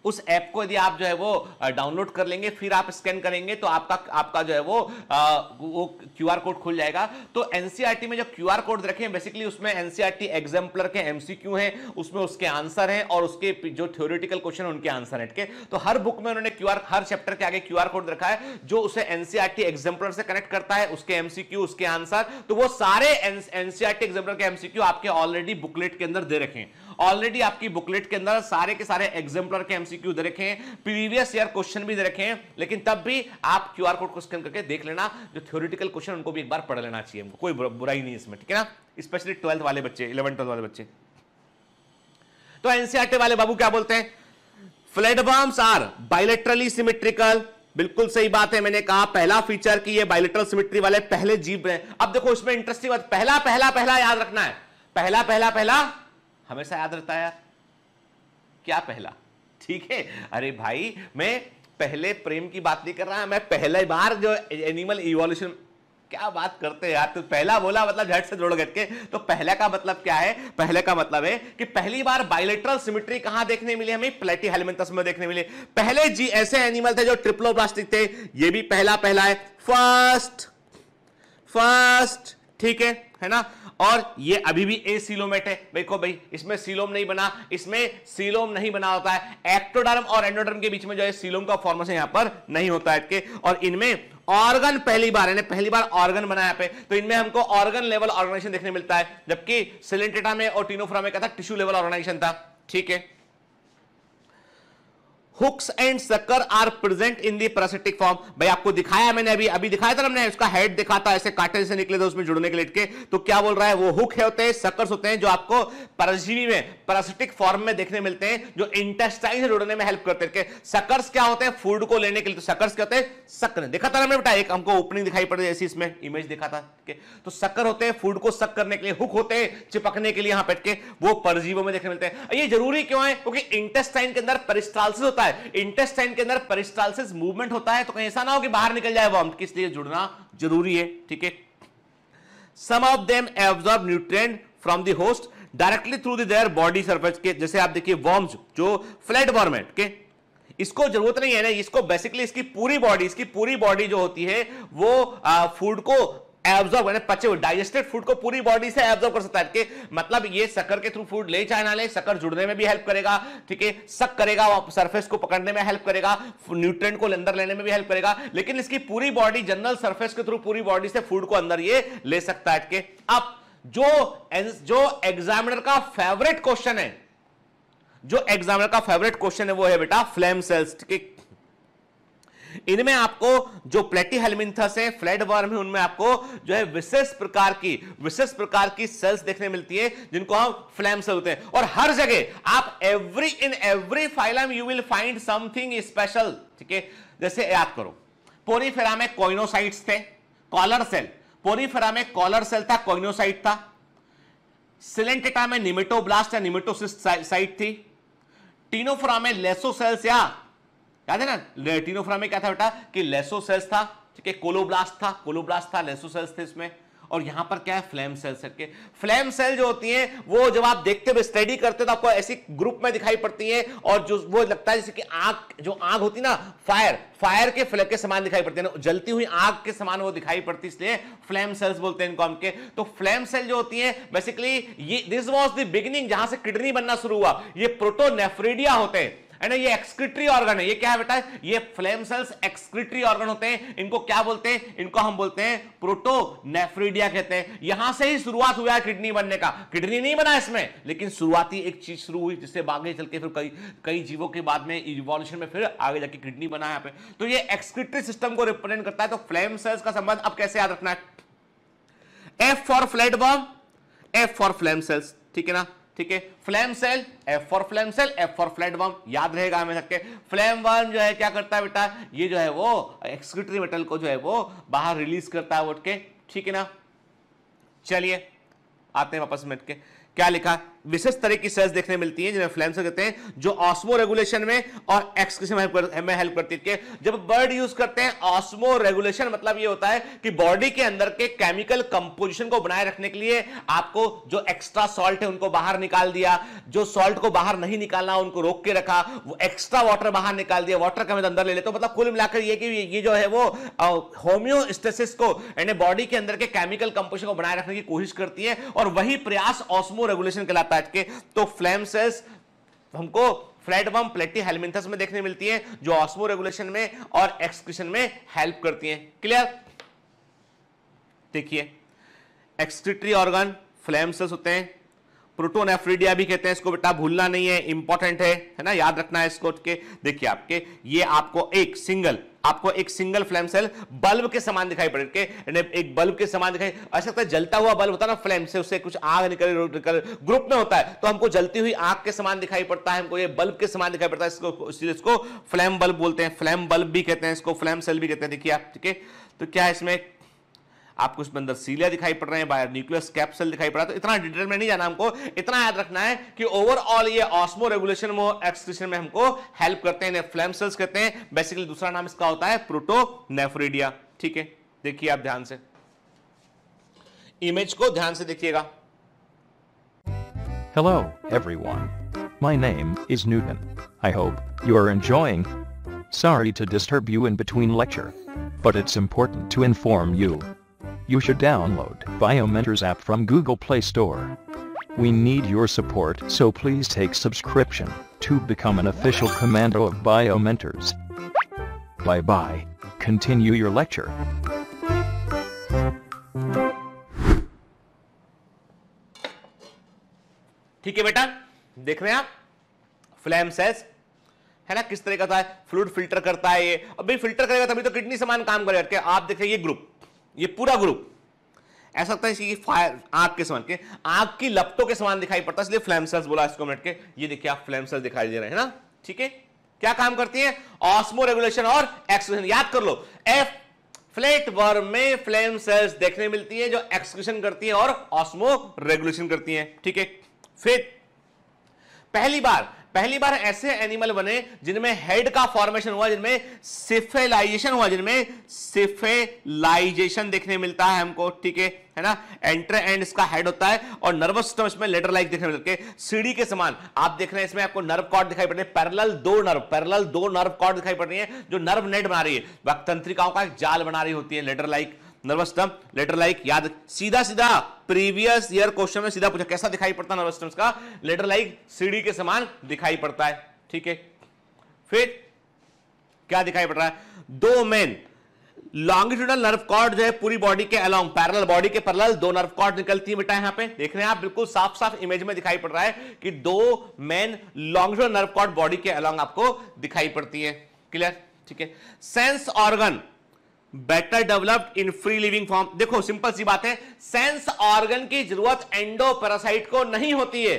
उस ऐप को यदि आप जो है वो डाउनलोड कर लेंगे फिर आप स्कैन करेंगे तो आपका आपका जो है वो आ, वो क्यू कोड खुल जाएगा तो एनसीईआरटी में जो क्यू आर कोड रखे हैं बेसिकली उसमें एनसीईआरटी एग्जाम्पलर के एमसीक्यू हैं उसमें उसके आंसर हैं और उसके जो थ्योरिटिकल क्वेश्चन उनके आंसर हैं ठीक है तो हर बुक में उन्होंने क्यू हर चैप्टर के आगे क्यू कोड रखा है जो उसे एनसीआरटी एग्जाम्पलर से कनेक्ट करता है उसके एमसीक्यू उसके आंसर तो वो सारे एनसीआरटी एग्जाम्पलर के एमसीक्यू आपके ऑलरेडी बुकलेट के अंदर दे रखे हैं ऑलरेडी आपकी बुकलेट के अंदर सारे के सारे एग्जाम्पलर के एमसीक्यू दे रखे हैं प्रीवियस ईयर क्वेश्चन भी दे रखे हैं लेकिन तब भी आप क्यू आर कोड को स्कैन करके देख लेना जो थ्योरिटिकल क्वेश्चन उनको भी एक बार पढ़ लेना चाहिए हमको कोई बुराई नहीं इसमें ठीक है ना स्पेशली ट्वेल्थ वाले बच्चे इलेवन ट्वेल्थ वाले बच्चे तो एनसीआरटी e वाले बाबू क्या बोलते हैं फ्लड आर बायोलेट्रली सिमेट्रिकल बिल्कुल सही बात है मैंने कहा पहला फीचर कि ये बायोलेट्रल सिमेट्री वाले पहले जीव रहे अब देखो इसमें इंटरेस्टिंग बात पहला पहला पहला याद रखना है पहला पहला पहला हमेशा याद रहता है क्या पहला ठीक है अरे भाई मैं पहले प्रेम की बात नहीं कर रहा मैं पहले बार जो एनिमल इवोल्यूशन क्या बात करते हैं यार तो पहला बोला मतलब झट से जोड़ करके तो पहले का मतलब क्या है पहले का मतलब है कि पहली बार बायोलेट्रल सिमिट्री कहां देखने मिली हमें प्लेटी हेलमेंटस में देखने मिले पहले जी ऐसे एनिमल थे जो ट्रिप्लोब्लास्टिक थे ये भी पहला पहला है फर्स्ट फर्स्ट ठीक है है ना और ये अभी भी ए सीलोमेट है देखो भाई इसमें सीलोम नहीं बना इसमें सीलोम नहीं बना होता है एक्टोडर्म और एंडोडर्म के बीच में जो है सीलोम का फॉर्मेशन यहां पर नहीं होता है और इनमें ऑर्गन पहली बार है पहली बार ऑर्गन बनाया पे तो इनमें हमको ऑर्गन लेवल ऑर्गेनाइजेशन देखने मिलता है जबकि सिलेंटेटा में और टीनोफ्रा में क्या था टिश्यू लेवल ऑर्गेनाइजेशन था ठीक है hooks and sucker are present in the parasitic form भाई आपको दिखाया मैंने अभी अभी दिखाया था हमने उसका हेड दिखा था ऐसे काटे से निकले थे उसमें जुड़ने के के तो क्या बोल रहा है वो हुक है होते हैं सकर्स होते हैं जो आपको परजीवी में पैरासिटिक फॉर्म में देखने मिलते हैं जो इंटेस्टाइन से जुड़ने में हेल्प करते हैं सकर्स क्या होते हैं फूड को लेने के लिए तो सकर्स क्या होते हैं सकर देखा था हमने बेटा एक हमको ओपनिंग दिखाई पड़ रही इसमें इमेज दिखा था तो सकर होते हैं फूड को सक करने के लिए हुक होते हैं चिपकने के लिए यहां पेट के वो परजीवों में देखने मिलते हैं ये जरूरी क्यों है क्योंकि इंटेस्टाइन के अंदर पेरिस्टालसिस होता है होता है इंटेस्टाइन के अंदर पेरिस्टालसिस मूवमेंट होता है तो कहीं ऐसा ना हो कि बाहर निकल जाए वॉम किस लिए जुड़ना जरूरी है ठीक है some of them absorb nutrient from the host directly through their body surface के जैसे आप देखिए वॉर्म्स जो फ्लैट वॉर्म है है इसको जरूरत नहीं है ना इसको बेसिकली इसकी पूरी बॉडी इसकी पूरी बॉडी जो होती है वो फूड को एब्जॉर्ब यानी पचे हुए डाइजेस्टेड फूड को पूरी बॉडी से एब्जॉर्ब कर सकता है मतलब ये सकर के थ्रू फूड ले चाहे ना ले सकर जुड़ने में भी हेल्प करेगा ठीक है सक करेगा सरफेस को पकड़ने में हेल्प करेगा न्यूट्रेंट को अंदर लेने में भी हेल्प करेगा लेकिन इसकी पूरी बॉडी जनरल सर्फेस के थ्रू पूरी बॉडी से फूड को अंदर ये ले सकता है अब जो जो एग्जामिनर का फेवरेट क्वेश्चन है जो एग्जामिनर का फेवरेट क्वेश्चन है वो है बेटा फ्लेम सेल्स ठीक है इनमें आपको जो प्लेटी हेलमिंथस है फ्लैड वर्म है उनमें आपको जो है विशेष प्रकार की विशेष प्रकार की सेल्स देखने मिलती है जिनको हम फ्लैम सेल होते हैं और हर जगह आप every in every phylum you will find something special ठीक है जैसे याद करो पोरीफेरा में कोइनोसाइट्स थे कॉलर सेल पोरीफेरा में कॉलर सेल था कोइनोसाइट था सिलेंटेटा में निमिटोब्लास्ट या निमिटोसिस्ट साइट थी टीनोफ्रा में लेसोसेल्स या याद है ना लेटिनोफ्रा में क्या था बेटा कि लेसो सेल्स था ठीक है कोलोब्लास्ट था कोलोब्लास्ट था लेसो सेल्स थे इसमें और यहां पर क्या है फ्लेम सेल्स करके फ्लेम सेल जो होती हैं वो जब आप देखते हुए स्टडी करते तो आपको ऐसी ग्रुप में दिखाई पड़ती हैं और जो वो लगता है जैसे कि आग जो आग होती ना फायर फायर के फ्लेम के समान दिखाई पड़ती है ना जलती हुई आग के समान वो दिखाई पड़ती है इसलिए फ्लेम सेल्स बोलते हैं इनको हम के तो फ्लेम सेल जो होती है बेसिकली ये दिस वॉज द बिगिनिंग जहां से किडनी बनना शुरू हुआ ये प्रोटोनेफ्रीडिया होते हैं एंड ये एक्सक्रिटरी ऑर्गन है ये क्या है बेटा ये फ्लेम सेल्स एक्सक्रिटरी ऑर्गन होते हैं इनको क्या बोलते हैं इनको हम बोलते हैं प्रोटो प्रोटोनेफ्रीडिया कहते हैं यहां से ही शुरुआत हुआ है किडनी बनने का किडनी नहीं बना इसमें लेकिन शुरुआती एक चीज शुरू हुई जिससे आगे चल के फिर कई कई जीवों के बाद में इवोल्यूशन में फिर आगे जाके किडनी बना यहां यहाँ पे तो ये एक्सक्रिटरी सिस्टम को रिप्रेजेंट करता है तो फ्लेम सेल्स का संबंध अब कैसे याद रखना है F for flat bomb F for flame cells ठीक है ना ठीक है flame cell F for flame cell F for flat worm याद रहेगा हमें सबके फ्लैम वर्म जो है क्या करता है बेटा ये जो है वो एक्सक्यूटरी मेटल को जो है वो बाहर रिलीज करता है उठ के ठीक है ना चलिए आते हैं वापस मिनट के क्या लिखा विशेष तरह की सेल्स देखने मिलती हैं जिन्हें फ्लैम कहते हैं जो ऑस्मो रेगुलेशन में और एक्सक्रेशन में, हेल्प करती है जब बर्ड यूज करते हैं ऑस्मो रेगुलेशन मतलब ये होता है कि बॉडी के अंदर के केमिकल कंपोजिशन को बनाए रखने के लिए आपको जो एक्स्ट्रा सॉल्ट है उनको बाहर निकाल दिया जो सॉल्ट को बाहर नहीं निकालना उनको रोक के रखा वो एक्स्ट्रा वाटर बाहर निकाल दिया वाटर का अंदर ले लेते हो मतलब कुल मिलाकर ये कि ये जो है वो होम्योस्टेसिस को यानी बॉडी के अंदर के केमिकल कंपोजिशन को बनाए रखने की कोशिश करती है और वही प्रयास ऑस्मो रेगुलेशन कहलाता बैठ के तो फ्लैम सेल्स हमको फ्लैट बम प्लेटी हेलमिंथस में देखने मिलती है जो ऑस्मो रेगुलेशन में और एक्सक्रीशन में हेल्प करती हैं क्लियर देखिए एक्सक्रिटरी ऑर्गन फ्लैम सेल्स होते हैं प्रोटोन एफ्रीडिया भी कहते हैं इसको बेटा भूलना नहीं है इंपॉर्टेंट है है ना याद रखना है इसको के देखिए आपके ये आपको एक सिंगल आपको एक सिंगल फ्लेम सेल बल्ब के समान दिखाई पड़े एक बल्ब के समान दिखाई ऐसा सकता है जलता हुआ बल्ब होता है ना फ्लेम से उससे कुछ आग निकल निकल ग्रुप में होता है तो हमको जलती हुई आग के समान दिखाई पड़ता है हमको ये बल्ब के समान दिखाई पड़ता है इसको इसलिए इसको फ्लेम बल्ब बोलते हैं फ्लेम बल्ब भी कहते हैं इसको फ्लेम सेल भी कहते हैं देखिए आप ठीक है तो क्या इसमें आपको इसमें अंदर सीलिया दिखाई पड़ रहे हैं बायर न्यूक्लियस कैप्सल दिखाई पड़ रहा है तो इतना डिटेल में नहीं जाना हमको इतना याद रखना है कि ओवरऑल ये ऑस्मो रेगुलेशन एक्सक्रीशन में हमको हेल्प करते हैं फ्लैम सेल्स कहते हैं बेसिकली दूसरा नाम इसका होता है प्रोटो नेफ्रीडिया ठीक है देखिए आप ध्यान से इमेज को ध्यान से देखिएगा hello everyone my name is Newton I hope you are enjoying sorry to disturb you in between lecture but it's important to inform you you should download Biomentors app from Google Play Store. We need your support so please take subscription to become an official commando of Biomentors. Bye bye. Continue your lecture. ठीक है बेटा देख रहे हैं आप flame cess है ना किस तरह का था फ्लूड फिल्टर करता है ये अभी फिल्टर करेगा तभी तो किडनी समान काम करेगा आप देख ये ये ग्रुप ये पूरा ग्रुप ऐसा लगता है इसकी फायर आग के समान के आग की लपटों के समान दिखाई पड़ता है इसलिए फ्लैम सेल्स बोला इसको मिनट के ये देखिए आप फ्लैम सेल्स दिखाई दे रहे हैं ना ठीक है क्या काम करती है ऑस्मो रेगुलेशन और एक्सक्रेशन याद कर लो एफ फ्लेट वर्म में फ्लेम सेल्स देखने मिलती है जो एक्सक्रेशन करती है और ऑस्मो रेगुलेशन करती है ठीक है फिर पहली बार पहली बार ऐसे एनिमल बने जिनमें हेड का फॉर्मेशन हुआ जिनमें सिफेलाइजेशन हुआ जिनमें सिफेलाइजेशन देखने मिलता है हमको ठीक है है ना एंटर एंड इसका हेड होता है और नर्वस सिस्टम इसमें लेटर लाइक देखने मिलते हैं सीढ़ी के समान आप देख रहे हैं इसमें आपको नर्व कॉर्ड दिखाई पड़ रही है पैरल दो नर्व पैरल दो नर्व कॉर्ड दिखाई पड़ रही है जो नर्व नेट बना रही है वक्त तंत्रिकाओं का एक जाल बना रही होती है ladder like nervous system ladder like याद सीधा सीधा प्रीवियस ईयर क्वेश्चन में सीधा पूछा कैसा दिखाई पड़ता है नर्वस स्टम्स का लेटर लाइक सीढ़ी के समान दिखाई पड़ता है ठीक है फिर क्या दिखाई पड़ रहा है दो मेन लॉन्गिट्यूडल नर्व कॉर्ड जो है पूरी बॉडी के अलॉन्ग पैरल बॉडी के पैरल दो नर्व कॉर्ड निकलती है बेटा यहां पे देख रहे हैं आप बिल्कुल साफ साफ इमेज में दिखाई पड़ रहा है कि दो main longitudinal nerve cord body के अलोंग आपको दिखाई पड़ती है क्लियर ठीक है sense organ better developed in free living form देखो सिंपल सी बात है सेंस ऑर्गन की जरूरत एंडोपेरासाइट को नहीं होती है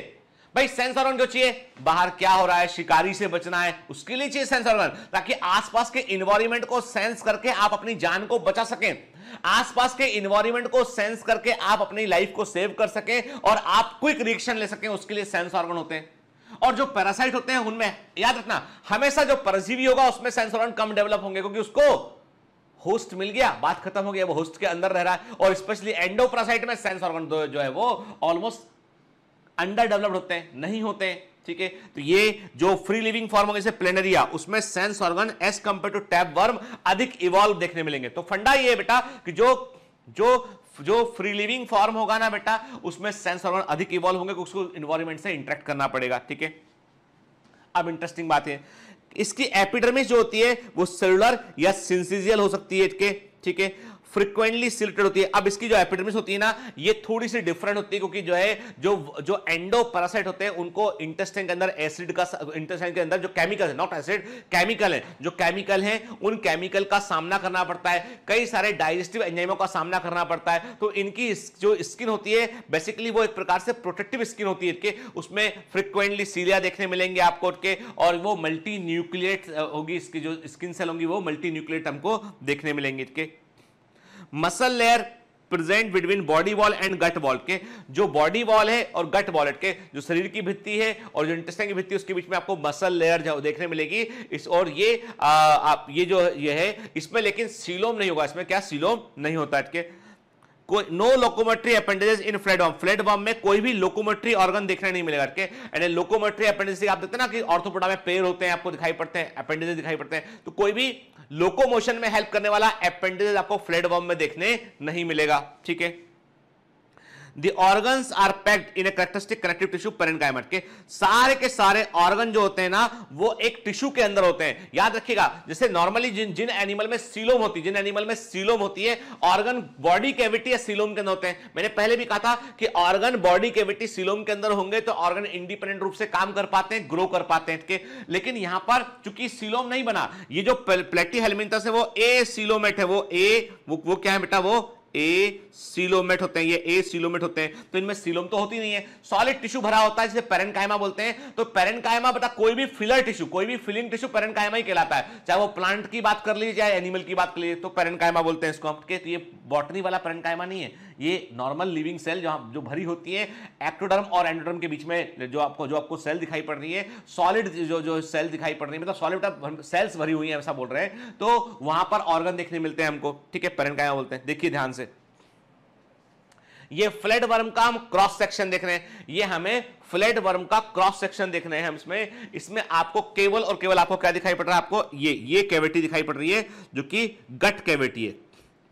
भाई सेंस ऑर्गन क्यों चाहिए बाहर क्या हो रहा है शिकारी से बचना है उसके लिए चाहिए सेंस ऑर्गन ताकि आसपास के इन्वायरमेंट को सेंस करके आप अपनी जान को बचा सकें आसपास के इन्वायरमेंट को सेंस करके आप अपनी लाइफ को सेव कर सकें और आप क्विक रिएक्शन ले सकें उसके लिए सेंस ऑर्गन होते हैं और जो पैरासाइट होते हैं उनमें याद रखना हमेशा जो परजीवी होगा उसमें सेंस ऑर्गन कम डेवलप होंगे क्योंकि उसको होस्ट मिल गया बात खत्म हो गया वो होस्ट के अंदर रह रहा है और स्पेशली एंडोप्रासाइट में सेंस ऑर्गन जो है वो ऑलमोस्ट अंडर डेवलप्ड होते हैं नहीं होते हैं ठीक है तो ये जो फ्री लिविंग फॉर्म होगा जैसे प्लेनेरिया उसमें sense organ as compare to tape worm अधिक इवॉल्व देखने मिलेंगे तो फंडा ये बेटा कि जो जो जो फ्री लिविंग फॉर्म होगा ना बेटा उसमें सेंस ऑर्गन अधिक इवॉल्व होंगे उसको इन्वायरमेंट से इंटरेक्ट करना पड़ेगा ठीक है अब इंटरेस्टिंग बात है इसकी एपिडर्मिस जो होती है वो सेलुलर या सिंसिजियल हो सकती है ठीक है फ्रिक्वेंटली सिलेटेड होती है अब इसकी जो एपिडर्मिस होती है ना ये थोड़ी सी डिफरेंट होती है क्योंकि जो है जो जो एंडो पैरासाइट होते हैं उनको इंटेस्टाइन के अंदर एसिड का इंटेस्टाइन के अंदर जो केमिकल है नॉट एसिड केमिकल है जो केमिकल है उन केमिकल का सामना करना पड़ता है कई सारे डाइजेस्टिव एंजाइमों का सामना करना पड़ता है तो इनकी जो स्किन होती है बेसिकली वो एक प्रकार से प्रोटेक्टिव स्किन होती है उसमें फ्रिक्वेंटली सीलिया देखने मिलेंगे आपको के और वो मल्टी न्यूक्लिएट होगी इसकी जो स्किन सेल होंगी वो मल्टी न्यूक्लिएट हमको देखने मिलेंगे इनके muscle layer present between body wall and gut wall के जो बॉडी वॉल है और गट वॉलेट के जो शरीर की भित्ति है और जो इंटेस्टाइन की भित्ति उसके बीच में आपको मसल लेयर देखने मिलेगी इस और ये आ, आप ये जो ये है इसमें लेकिन सीलोम नहीं होगा इसमें क्या सीलोम नहीं होता है कोई no locomotory appendages in flatworm worm में कोई भी लोकोमेट्री ऑर्गन देखने नहीं मिलेगा करके एंड लोकोमेट्री अपेंडेजेस आप देखते ना कि ऑर्थोपोडा में पेड़ होते हैं आपको दिखाई पड़ते हैं अपेंडेजेस दिखाई पड़ते हैं तो कोई भी लोकोमोशन में हेल्प करने वाला अपेंडेजेस आपको वॉर्म में देखने नहीं मिलेगा ठीक है the organ are packed in a characteristic connective tissue parenchyma के सारे के सारे ऑर्गन जो होते हैं ना वो एक टिश्यू के अंदर होते हैं याद रखिएगा जैसे नॉर्मली जिन जिन एनिमल में सीलोम होती है जिन एनिमल में सीलोम होती है ऑर्गन बॉडी कैविटी या सीलोम के अंदर होते हैं मैंने पहले भी कहा था कि ऑर्गन बॉडी कैविटी सीलोम के अंदर होंगे तो ऑर्गन इंडिपेंडेंट रूप से काम कर पाते हैं ग्रो कर पाते हैं के लेकिन यहां पर चूंकि सीलोम नहीं बना ये जो प्लेटी हेलमिंटस है वो ए सीलोमेट है वो ए वो, वो क्या है बेटा वो ए सीलोमेट होते हैं ये ए सीलोमेट होते हैं तो इनमें सीलोम तो होती नहीं है सॉलिड टिश्यू भरा होता है जिसे पेरन बोलते हैं तो पेरन बता कोई भी फिलर टिश्यू कोई भी फिलिंग टिश्यू पेरन ही कहलाता है चाहे वो प्लांट की बात कर लीजिए चाहे एनिमल की बात कर लीजिए तो पेरन बोलते हैं इसको हम ये बॉटनी वाला पेरेनकायमा नहीं है ये नॉर्मल लिविंग सेल जहाँ जो भरी होती है एक्टोडर्म और एंडोडर्म के बीच में जो आपको जो आपको सेल दिखाई पड़ रही है सॉलिड जो जो सेल दिखाई पड़ रही है मतलब सॉलिड सेल्स भरी हुई है ऐसा बोल रहे हैं तो वहां पर ऑर्गन देखने मिलते हैं हमको ठीक है पेरेंट क्या बोलते हैं देखिए ध्यान से ये फ्लैट वर्म का हम क्रॉस सेक्शन देख रहे हैं ये हमें फ्लैट वर्म का क्रॉस सेक्शन देख रहे हैं हम इसमें इसमें आपको केवल और केवल आपको क्या दिखाई पड़ रहा है आपको ये ये कैविटी दिखाई पड़ रही है जो कि गट कैविटी है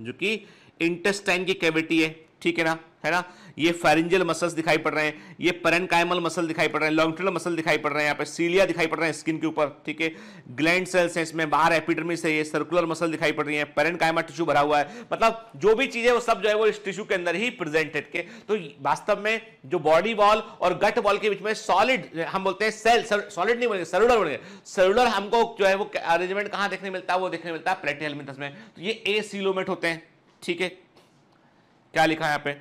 जो कि इंटेस्टाइन की कैविटी है ठीक है ना है ना ये फेरेंजियल मसल्स दिखाई पड़ रहे हैं ये पेरेनकाइमल मसल दिखाई पड़ रहे हैं लॉन्गट्रल मसल दिखाई पड़ रहे हैं यहाँ पे सीलिया दिखाई पड़ रहे हैं स्किन के ऊपर ठीक है ग्लैंड सेल्स हैं इसमें बाहर एपिडर्मिस है ये सर्कुलर मसल दिखाई पड़ रही है पेरेनकाइमा टिश्यू भरा हुआ है मतलब जो भी चीज़ है वो सब जो है वो इस टिश्यू के अंदर ही प्रेजेंटेड के तो वास्तव में जो बॉडी वॉल और गट वॉल के बीच में सॉलिड हम बोलते हैं सेल सॉलिड नहीं बनेंगे सेलुलर बनेंगे सेलुलर हमको जो है वो अरेंजमेंट कहाँ देखने मिलता है वो देखने मिलता है प्लेटियल में तो ये ए सीलोमेट होते हैं ठीक है क्या लिखा है यहां पे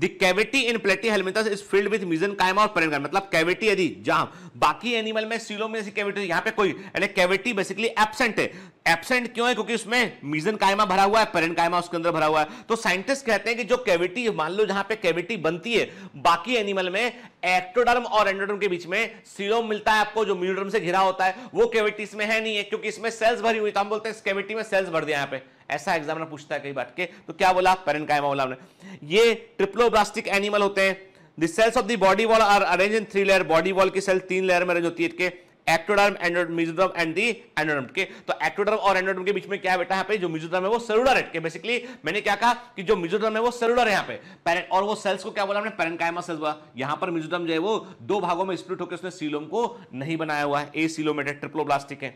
द कैविटी इन प्लेटी हेलमिथस इज फिल्ड विथ मिजन कायम और पेरेंट मतलब कैविटी यदि जहां बाकी एनिमल में सीलों में ऐसी कैविटी यहां पे कोई यानी कैविटी बेसिकली एबसेंट है एबसेंट क्यों है क्योंकि उसमें मिजन कायमा भरा हुआ है पेरेंट कायमा उसके अंदर भरा हुआ है तो साइंटिस्ट कहते हैं कि जो कैविटी मान लो जहां पे कैविटी बनती है बाकी एनिमल में एक्टोडर्म और एंडोडर्म के बीच में सीलोम मिलता है आपको जो म्यूडर्म से घिरा होता है वो कैविटीज इसमें है नहीं है क्योंकि इसमें सेल्स भरी हुई तो हम बोलते हैं इस कैविटी में सेल्स भर दिया यहाँ पे ऐसा एग्जामिनर पूछता है कई बार के तो क्या बोला पेरेंट पेरेंकाइमा बोला हमने ये ट्रिप्लोब्लास्टिक एनिमल होते हैं the cells of the body wall are arrange in three layer body wall की सेल तीन लेयर में अरेंज होती है के ectoderm endoderm and the endoderm के तो एक्टोडर्म और एंडोडर्म के बीच में क्या बेटा यहाँ पे जो मिजोडर्म है वो सेलुलर है के बेसिकली मैंने क्या कहा कि जो मिजोडर्म है वो सेलुलर है यहाँ पे और वो सेल्स को क्या बोला हमने पेरेंकाइमा सेल्स बोला यहाँ पर मिजोडर्म जो है वो दो भागों में स्प्लिट होकर उसने सीलोम को नहीं बनाया हुआ है ए सीलोमेटेड ट्रिप्लोब्लास्टिक है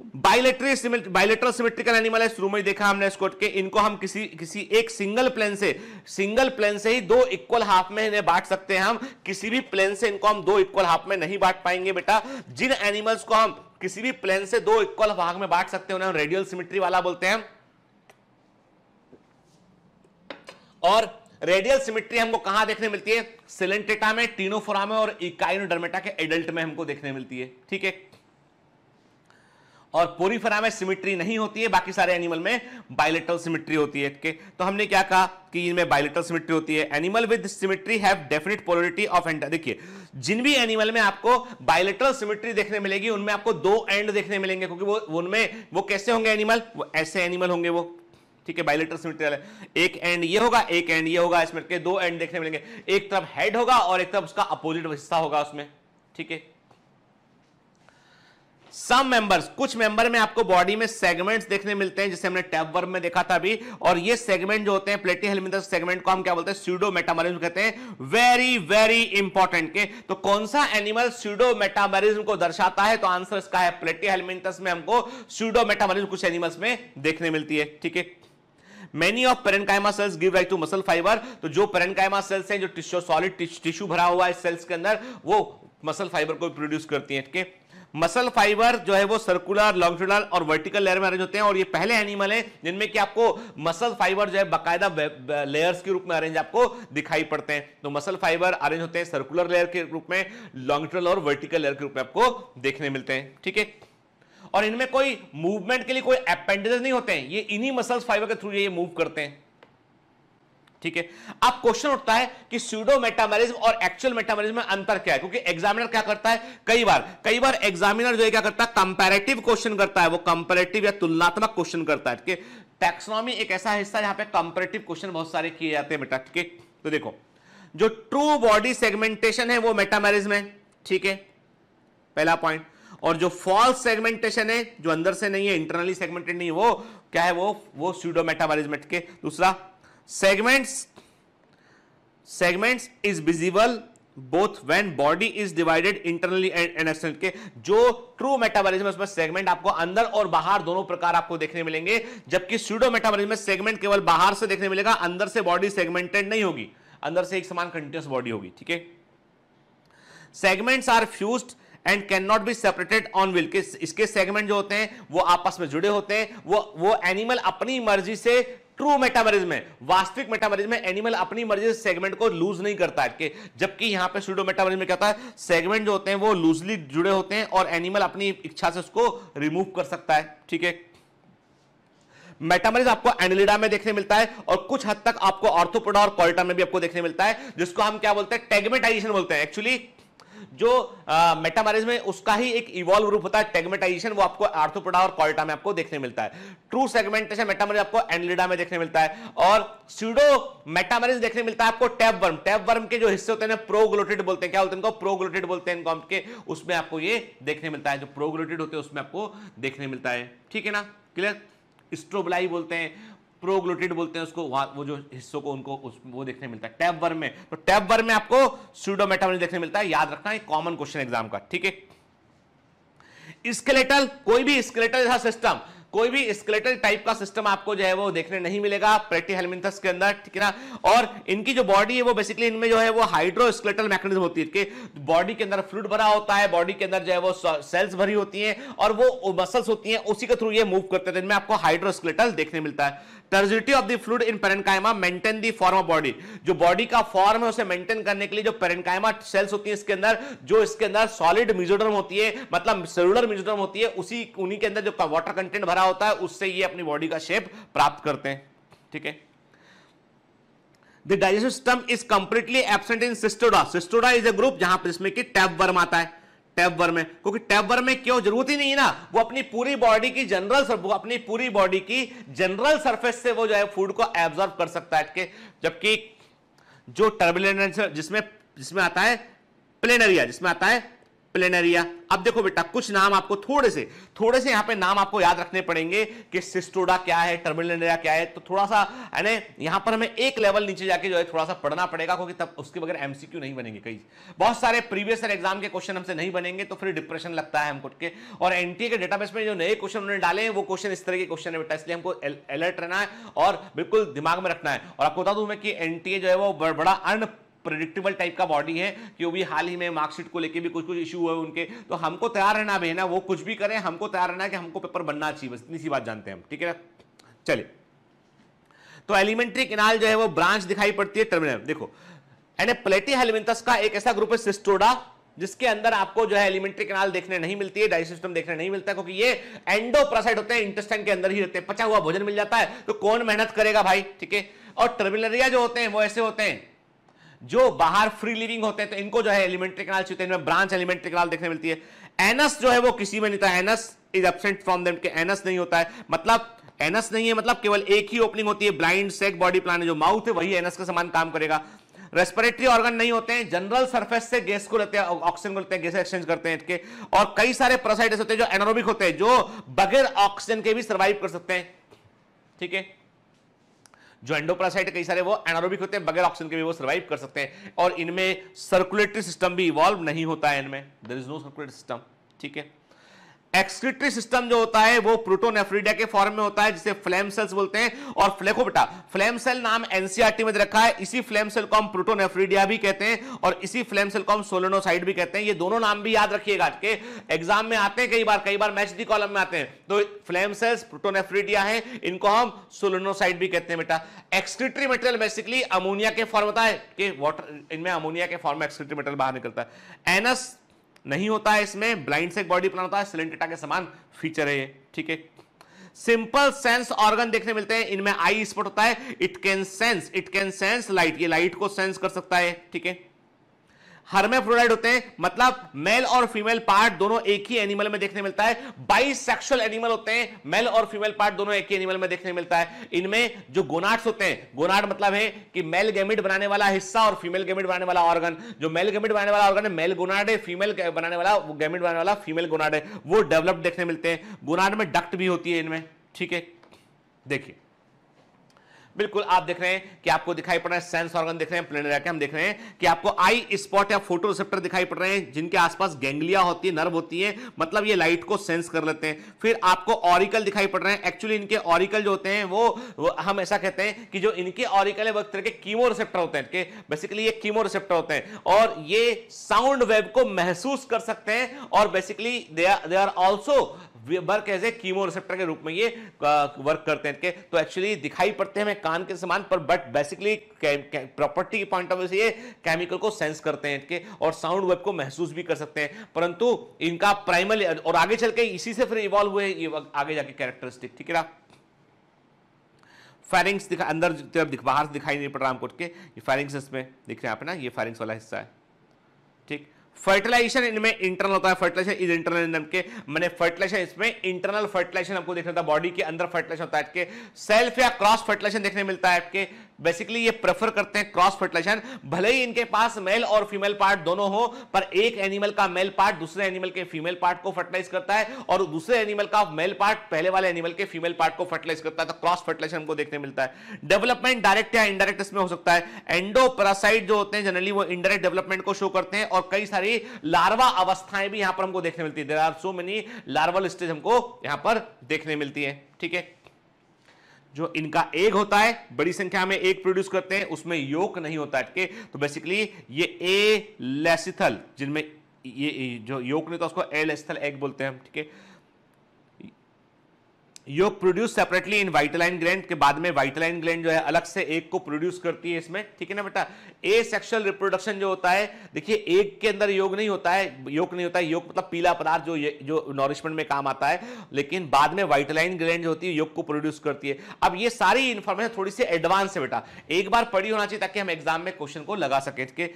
बाइलेटरी बाइलेटरल सिमेट्रिकल एनिमल है शुरू में ही देखा हमने इसको के इनको हम किसी किसी एक सिंगल प्लेन से सिंगल प्लेन से ही दो इक्वल हाफ में इन्हें बांट सकते हैं हम किसी भी प्लेन से इनको हम दो इक्वल हाफ में नहीं बांट पाएंगे बेटा जिन एनिमल्स को हम किसी भी प्लेन से दो इक्वल भाग में बांट सकते हैं उन्हें रेडियल सिमेट्री वाला बोलते हैं और रेडियल सिमेट्री हमको कहां देखने मिलती है सिलेंटेटा में टीनोफोरा में और इकाइनोडर्मेटा के एडल्ट में हमको देखने मिलती है ठीक है और पोरीफरा में सिमिट्री नहीं होती है बाकी सारे एनिमल में बायोलेटल सिमिट्री होती है के तो हमने क्या कहा कि इनमें बायोलेटल सिमिट्री होती है animal with symmetry have definite polarity of end देखिए जिन भी एनिमल में आपको बायोलेटल सिमिट्री देखने मिलेगी उनमें आपको दो एंड देखने मिलेंगे क्योंकि वो उनमें वो कैसे होंगे एनिमल वो ऐसे एनिमल होंगे वो ठीक है बायोलेटर सिमिट्री वाले एक एंड ये होगा एक एंड ये होगा इसमें के दो एंड देखने मिलेंगे एक तरफ हेड होगा और एक तरफ उसका अपोजिट हिस्सा होगा उसमें ठीक है सम मेंबर्स कुछ मेंबर में आपको बॉडी में सेगमेंट्स देखने मिलते हैं जैसे हमने टैब वर्म में देखा था अभी और ये सेगमेंट जो होते हैं प्लेटी हेलमिंदर सेगमेंट को हम क्या बोलते हैं स्यूडो मेटामरिज्म कहते हैं वेरी वेरी इंपॉर्टेंट के तो कौन सा एनिमल स्यूडो मेटामरिज्म को दर्शाता है तो आंसर इसका है प्लेटी हेलमिंथस में हमको स्यूडो मेटामरिज्म कुछ एनिमल्स में देखने मिलती है ठीक है many of parenchyma cells give rise to muscle fibre तो जो पेरेंकाइमा सेल्स हैं जो टिश्यू सॉलिड टिश्यू भरा हुआ है सेल्स के अंदर वो मसल फाइबर को प्रोड्यूस करती है ठीक है मसल फाइबर जो है वो सर्कुलर लॉन्गिट्यूडल और वर्टिकल लेयर में अरेंज होते हैं और ये पहले एनिमल है जिनमें कि आपको मसल फाइबर जो है बाकायदा लेयर्स के रूप में अरेंज आपको दिखाई पड़ते हैं तो मसल फाइबर अरेंज होते हैं सर्कुलर लेयर के रूप में लॉन्गिट्यूडल और वर्टिकल लेयर के रूप में आपको देखने मिलते हैं ठीक है और इनमें कोई मूवमेंट के लिए कोई अपेंडेज नहीं होते हैं ये इन्हीं मसल फाइबर के थ्रू ये मूव करते हैं ठीक है अब क्वेश्चन उठता है कि स्यूडो मेटामेरिज्म और एक्चुअल मेटामेरिज्म में अंतर क्या है क्योंकि एग्जामिनर क्या करता है कई बार कई बार एग्जामिनर जो है क्या करता है कंपेरेटिव क्वेश्चन करता है वो कंपेरेटिव या तुलनात्मक क्वेश्चन करता है ठीक है टैक्सोनॉमी एक ऐसा हिस्सा जहां पर कंपेरेटिव क्वेश्चन बहुत सारे किए जाते हैं बेटा ठीक है तो देखो जो ट्रू बॉडी सेगमेंटेशन है वो मेटामेरिज्म है ठीक है पहला पॉइंट और जो फॉल्स सेगमेंटेशन है जो अंदर से नहीं है इंटरनली सेगमेंटेड नहीं है वो क्या है वो वो स्यूडो मेटामरिज्म के दूसरा segments segments is visible both when body is divided internally and external के जो ट्रू मेटाबॉलिज्म उसमें सेगमेंट आपको अंदर और बाहर दोनों प्रकार आपको देखने मिलेंगे जबकि स्यूडो मेटाबॉलिज्म में सेगमेंट केवल बाहर से देखने मिलेगा अंदर से बॉडी सेगमेंटेड नहीं होगी अंदर से एक समान कंटिन्यूस बॉडी होगी ठीक है segments are fuse and can not be separated on will के इसके सेगमेंट जो होते हैं वो आपस में जुड़े होते हैं वो वो एनिमल अपनी मर्जी से ट्रू मेटाबॉलिज्म में वास्तविक मेटाबॉलिज्म में एनिमल अपनी मर्जी से सेगमेंट को लूज नहीं करता है जबकि यहां पे स्टूडो मेटाबॉलिज्म में क्या होता है सेगमेंट जो होते हैं वो लूजली जुड़े होते हैं और एनिमल अपनी इच्छा से उसको रिमूव कर सकता है ठीक है मेटामरिज आपको एनिलिडा में देखने मिलता है और कुछ हद तक आपको ऑर्थोपोडा और कॉल्टा में भी आपको देखने मिलता है जिसको हम क्या बोलते हैं टेगमेटाइजेशन बोलते हैं एक्चुअली जो मेटामारिज में उसका ही एक इवॉल्व रूप होता है टेगमेटाइजेशन वो आपको आर्थोपोडा और कॉल्टा में आपको देखने मिलता है ट्रू सेगमेंटेशन मेटामरिज आपको एनलिडा में देखने मिलता है और सीडो मेटामरिज देखने मिलता है आपको टैब वर्म टैब वर्म के जो हिस्से होते हैं प्रोग्लोटेड बोलते हैं क्या बोलते हैं इनको प्रोग्लोटेड बोलते हैं इनको के उसमें आपको ये देखने मिलता है जो प्रोग्लोटेड होते हैं उसमें आपको देखने मिलता है ठीक है ना क्लियर स्ट्रोबलाई बोलते हैं प्रोग्लुटेड बोलते हैं उसको वो जो हिस्सों को उनको उस, वो देखने मिलता है टैब वर्म में तो टैब वर्म में आपको स्यूडोमेटाबोलिज्म देखने मिलता है याद रखना है कॉमन क्वेश्चन एग्जाम का ठीक है स्केलेटल कोई भी स्केलेटल जैसा सिस्टम कोई भी स्केलेटल टाइप का सिस्टम आपको जो है वो देखने नहीं मिलेगा प्रेटी हेलमिंथस के अंदर ठीक है ना और इनकी जो बॉडी है वो बेसिकली इनमें जो है वो हाइड्रो स्केलेटल मैकेनिज्म होती है बॉडी के अंदर फ्लूड भरा होता है बॉडी के अंदर जो है वो सेल्स भरी होती हैं और वो मसल्स होती हैं उसी के थ्रू ये मूव करते हैं तो इनमें आपको हाइड्रो स्केलेटल देखने मिलता है turgidity of the fluid in parenchyma maintain the form of body जो बॉडी का फॉर्म है उसे मेंटेन करने के लिए जो पेरेंकाइमा सेल्स होती है इसके अंदर जो इसके अंदर सॉलिड मिजोडर्म होती है मतलब सेलुलर मिजोडर्म होती है उसी उन्हीं के अंदर जो वाटर कंटेंट भरा होता है उससे ये अपनी बॉडी का शेप प्राप्त करते हैं ठीक है digestive system is completely absent in Cestoda Cestoda is a group जहां पर इसमें कि टैप वर्म आता है टैब में क्योंकि टैब में क्यों जरूरत ही नहीं है ना वो अपनी पूरी बॉडी की जनरल सर्फ अपनी पूरी बॉडी की जनरल सरफेस से वो जो है फूड को एब्जॉर्व कर सकता है जबकि जो टर्बुलेंस जिसमें जिसमें आता है प्लेनरिया जिसमें आता है प्लेनरिया अब देखो बेटा कुछ नाम आपको थोड़े से थोड़े से यहां पे नाम आपको याद रखने पड़ेंगे कि सिस्टोडा क्या है टर्मिनरिया क्या है तो थोड़ा सा यानी यहां पर हमें एक लेवल नीचे जाके जो है थोड़ा सा पढ़ना पड़ेगा क्योंकि तब उसके बगैर एमसीक्यू नहीं बनेंगे कई बहुत सारे प्रीवियस ईयर एग्जाम के क्वेश्चन हमसे नहीं बनेंगे तो फिर डिप्रेशन लगता है हमको के और एनटीए के डेटाबेस में जो नए क्वेश्चन उन्होंने डाले हैं वो क्वेश्चन इस तरह के क्वेश्चन है बेटा इसलिए हमको अलर्ट रहना है और बिल्कुल दिमाग में रखना है और आपको बता दूं मैं कि एनटीए जो है वो बड़ा अन प्रडिक्टेबल टाइप का बॉडी है क्योंकि हाल ही में मार्कशीट को लेकर भी कुछ कुछ इशू हुए उनके तो हमको तैयार रहना भाई ना वो कुछ भी करें हमको तैयार रहना कि हमको पेपर बनना चाहिए बस इतनी सी बात जानते हैं हम ठीक है ना चलिए तो एलिमेंट्री किनाल जो है वो ब्रांच दिखाई पड़ती है टर्मिनल देखो एंड प्लेटी हेलिमेंटस का एक ऐसा ग्रुप है सिस्टोडा जिसके अंदर आपको जो है एलिमेंट्री किनाल देखने नहीं मिलती है डाइजेस्ट सिस्टम देखने नहीं मिलता क्योंकि ये एंडोप्रासाइड होते हैं इंटेस्टाइन के अंदर ही रहते हैं पचा हुआ भोजन मिल जाता है तो कौन मेहनत करेगा भाई ठीक है और टर्मिलरिया जो होते हैं वो ऐसे होते हैं जो बाहर फ्री लिविंग होते हैं तो इनको जो है एलिमेंट्री कनाल चुते हैं ब्रांच एलिमेंट्री कनाल देखने मिलती है एनस जो है वो किसी में नहीं था anus is absent from them के एनस नहीं होता है मतलब एनस नहीं है मतलब केवल एक ही ओपनिंग होती है ब्लाइंड सेक बॉडी प्लान है जो माउथ है वही एनस का समान काम करेगा रेस्पिरेटरी ऑर्गन नहीं होते हैं जनरल सरफेस से गैस को लेते हैं ऑक्सीजन को लेते हैं गैस एक्सचेंज करते हैं इसके और कई सारे प्रोसाइटिस होते हैं जो एनारोबिक होते हैं जो बगैर ऑक्सीजन के भी सर्वाइव कर सकते हैं ठीक है जो एंडोप्रासाइट कई सारे वो एनारोबिक होते हैं बगैर ऑक्सीजन के भी वो सर्वाइव कर सकते हैं और इनमें सर्कुलेटरी सिस्टम भी इवॉल्व नहीं होता है इनमें there is no circulatory system ठीक है एक्सक्रिटरी सिस्टम जो होता है वो प्रोटोनेफ्रिडिया के फॉर्म में होता है जिसे फ्लेम सेल्स बोलते हैं और फ्लेको बेटा फ्लेम सेल नाम एनसीआरटी e में रखा है इसी फ्लेम सेल को हम प्रोटोनेफ्रिडिया भी कहते हैं और इसी फ्लेम सेल को हम सोलेनोसाइड भी कहते हैं ये दोनों नाम भी याद रखिएगा के एग्जाम में आते हैं कई बार कई बार मैच दी कॉलम में आते हैं तो फ्लेम सेल्स प्रोटोनेफ्रिडिया है इनको हम सोलेनोसाइड भी कहते हैं बेटा एक्सक्रिटरी मटेरियल बेसिकली अमोनिया के फॉर्म होता है कि वाटर इनमें अमोनिया के फॉर्म में एक्सक्रिटरी मटेरियल बाहर निकलता है एनएस नहीं होता है इसमें ब्लाइंड से एक बॉडी प्लान होता है सिलेंटेटा के समान फीचर है ठीक है सिंपल सेंस ऑर्गन देखने मिलते हैं इनमें आई स्पॉट होता है it can sense it can sense light ये लाइट को सेंस कर सकता है ठीक है हर्मेफ्रोडाइट होते हैं मतलब मेल और फीमेल पार्ट दोनों एक ही एनिमल में देखने मिलता है बाइसेक्सुअल एनिमल होते हैं मेल और फीमेल पार्ट दोनों एक ही एनिमल में देखने मिलता है इनमें जो गोनाड्स होते हैं गोनाड मतलब है कि मेल गेमिट बनाने वाला हिस्सा और फीमेल गेमिट बनाने वाला ऑर्गन जो मेल गेमिट बनाने वाला ऑर्गन है मेल गोनाड है फीमेल बनाने वाला गेमिट बनाने वाला फीमेल गोनाड है वो डेवलप्ड देखने मिलते हैं गोनाड में डक्ट भी होती है इनमें ठीक है देखिए बिल्कुल आप देख रहे हैं कि आपको दिखाई पड़ रहा है सेंस ऑर्गन देख रहे हैं प्लेनर हम देख रहे हैं कि आपको आई स्पॉट या फोटो रिसेप्टर दिखाई पड़ रहे हैं जिनके आसपास गैंगलिया होती है नर्व होती है मतलब ये लाइट को सेंस कर लेते हैं फिर आपको ऑरिकल दिखाई पड़ रहे हैं एक्चुअली इनके ऑरिकल जो होते हैं वो, वो हम ऐसा कहते हैं कि जो इनके ऑरिकल है वो तरह के कीमो रिसेप्टर होते हैं बेसिकली ये कीमो रिसेप्टर होते हैं और ये साउंड वेब को महसूस कर सकते हैं और basically they are also work as a chemo receptor के रूप में ये वर्क करते हैं तो एक्चुअली दिखाई पड़ते हैं हमें कान के समान पर बट बेसिकली प्रॉपर्टी के पॉइंट ऑफ व्यू से ये केमिकल को सेंस करते हैं इनके और साउंड वेब को महसूस भी कर सकते हैं परंतु इनका प्राइमल और आगे चल के इसी से फिर इवॉल्व हुए ये आगे जाके कैरेक्टरिस्टिक ठीक है ना फायरिंग्स दिखा अंदर तरफ दिख बाहर से दिखाई नहीं पड़ रहा हमको के ये फायरिंग्स इसमें दिख रहे हैं आप ना ये फायरिंग्स वाला हिस्सा है ठीक फर्टिलाइजेशन इनमें इंटरनल होता है फर्टिलाइजेशन इज इंटरनल इन के मैंने फर्टिलाइजेशन इसमें इंटरनल फर्टिलाइजेशन आपको देखना था बॉडी के अंदर फर्टिलाइजेशन होता है आपके सेल्फ या क्रॉस फर्टिलाइजेशन देखने मिलता है आपके बेसिकली ये प्रेफर करते हैं क्रॉस फर्टिलाइजेशन भले ही इनके पास मेल और फीमेल पार्ट दोनों हो पर एक एनिमल का मेल पार्ट दूसरे एनिमल के फीमेल पार्ट को फर्टिलाइज करता है और दूसरे एनिमल का मेल पार्ट पहले वाले एनिमल के फीमेल पार्ट को फर्टिलाइज करता है तो क्रॉस फर्टिलाइजेशन हमको देखने मिलता है डेवलपमेंट डायरेक्ट या इनडायरेक्ट इसमें हो सकता है एंडोपरासाइट जो होते हैं जनरली वो इनडायरेक्ट डेवलपमेंट को शो करते हैं और कई सारी लार्वा अवस्थाएं भी यहां पर हमको देखने मिलती है there are so many larval stage हमको यहां पर देखने मिलती है ठीक है जो इनका एग होता है बड़ी संख्या में एग प्रोड्यूस करते हैं उसमें योक नहीं होता है तो बेसिकली ये ए लेसिथल जिनमें ये जो योक नहीं था उसको ए लेसिथल एग बोलते हैं ठीक है yolk produce separately in vitelline gland के बाद में वाइटलाइन ग्लैंड जो है अलग से एक को प्रोड्यूस करती है इसमें ठीक है ना बेटा ए सेक्शुअल रिप्रोडक्शन जो होता है देखिए एक के अंदर योग नहीं होता है योग नहीं होता है योग मतलब पीला पदार्थ जो जो नॉरिशमेंट में काम आता है लेकिन बाद में वाइटलाइन ग्लैंड जो होती है योग को प्रोड्यूस करती है अब ये सारी इंफॉर्मेशन थोड़ी सी एडवांस है बेटा एक बार पढ़ी होना चाहिए ताकि हम एग्जाम में क्वेश्चन को लगा सके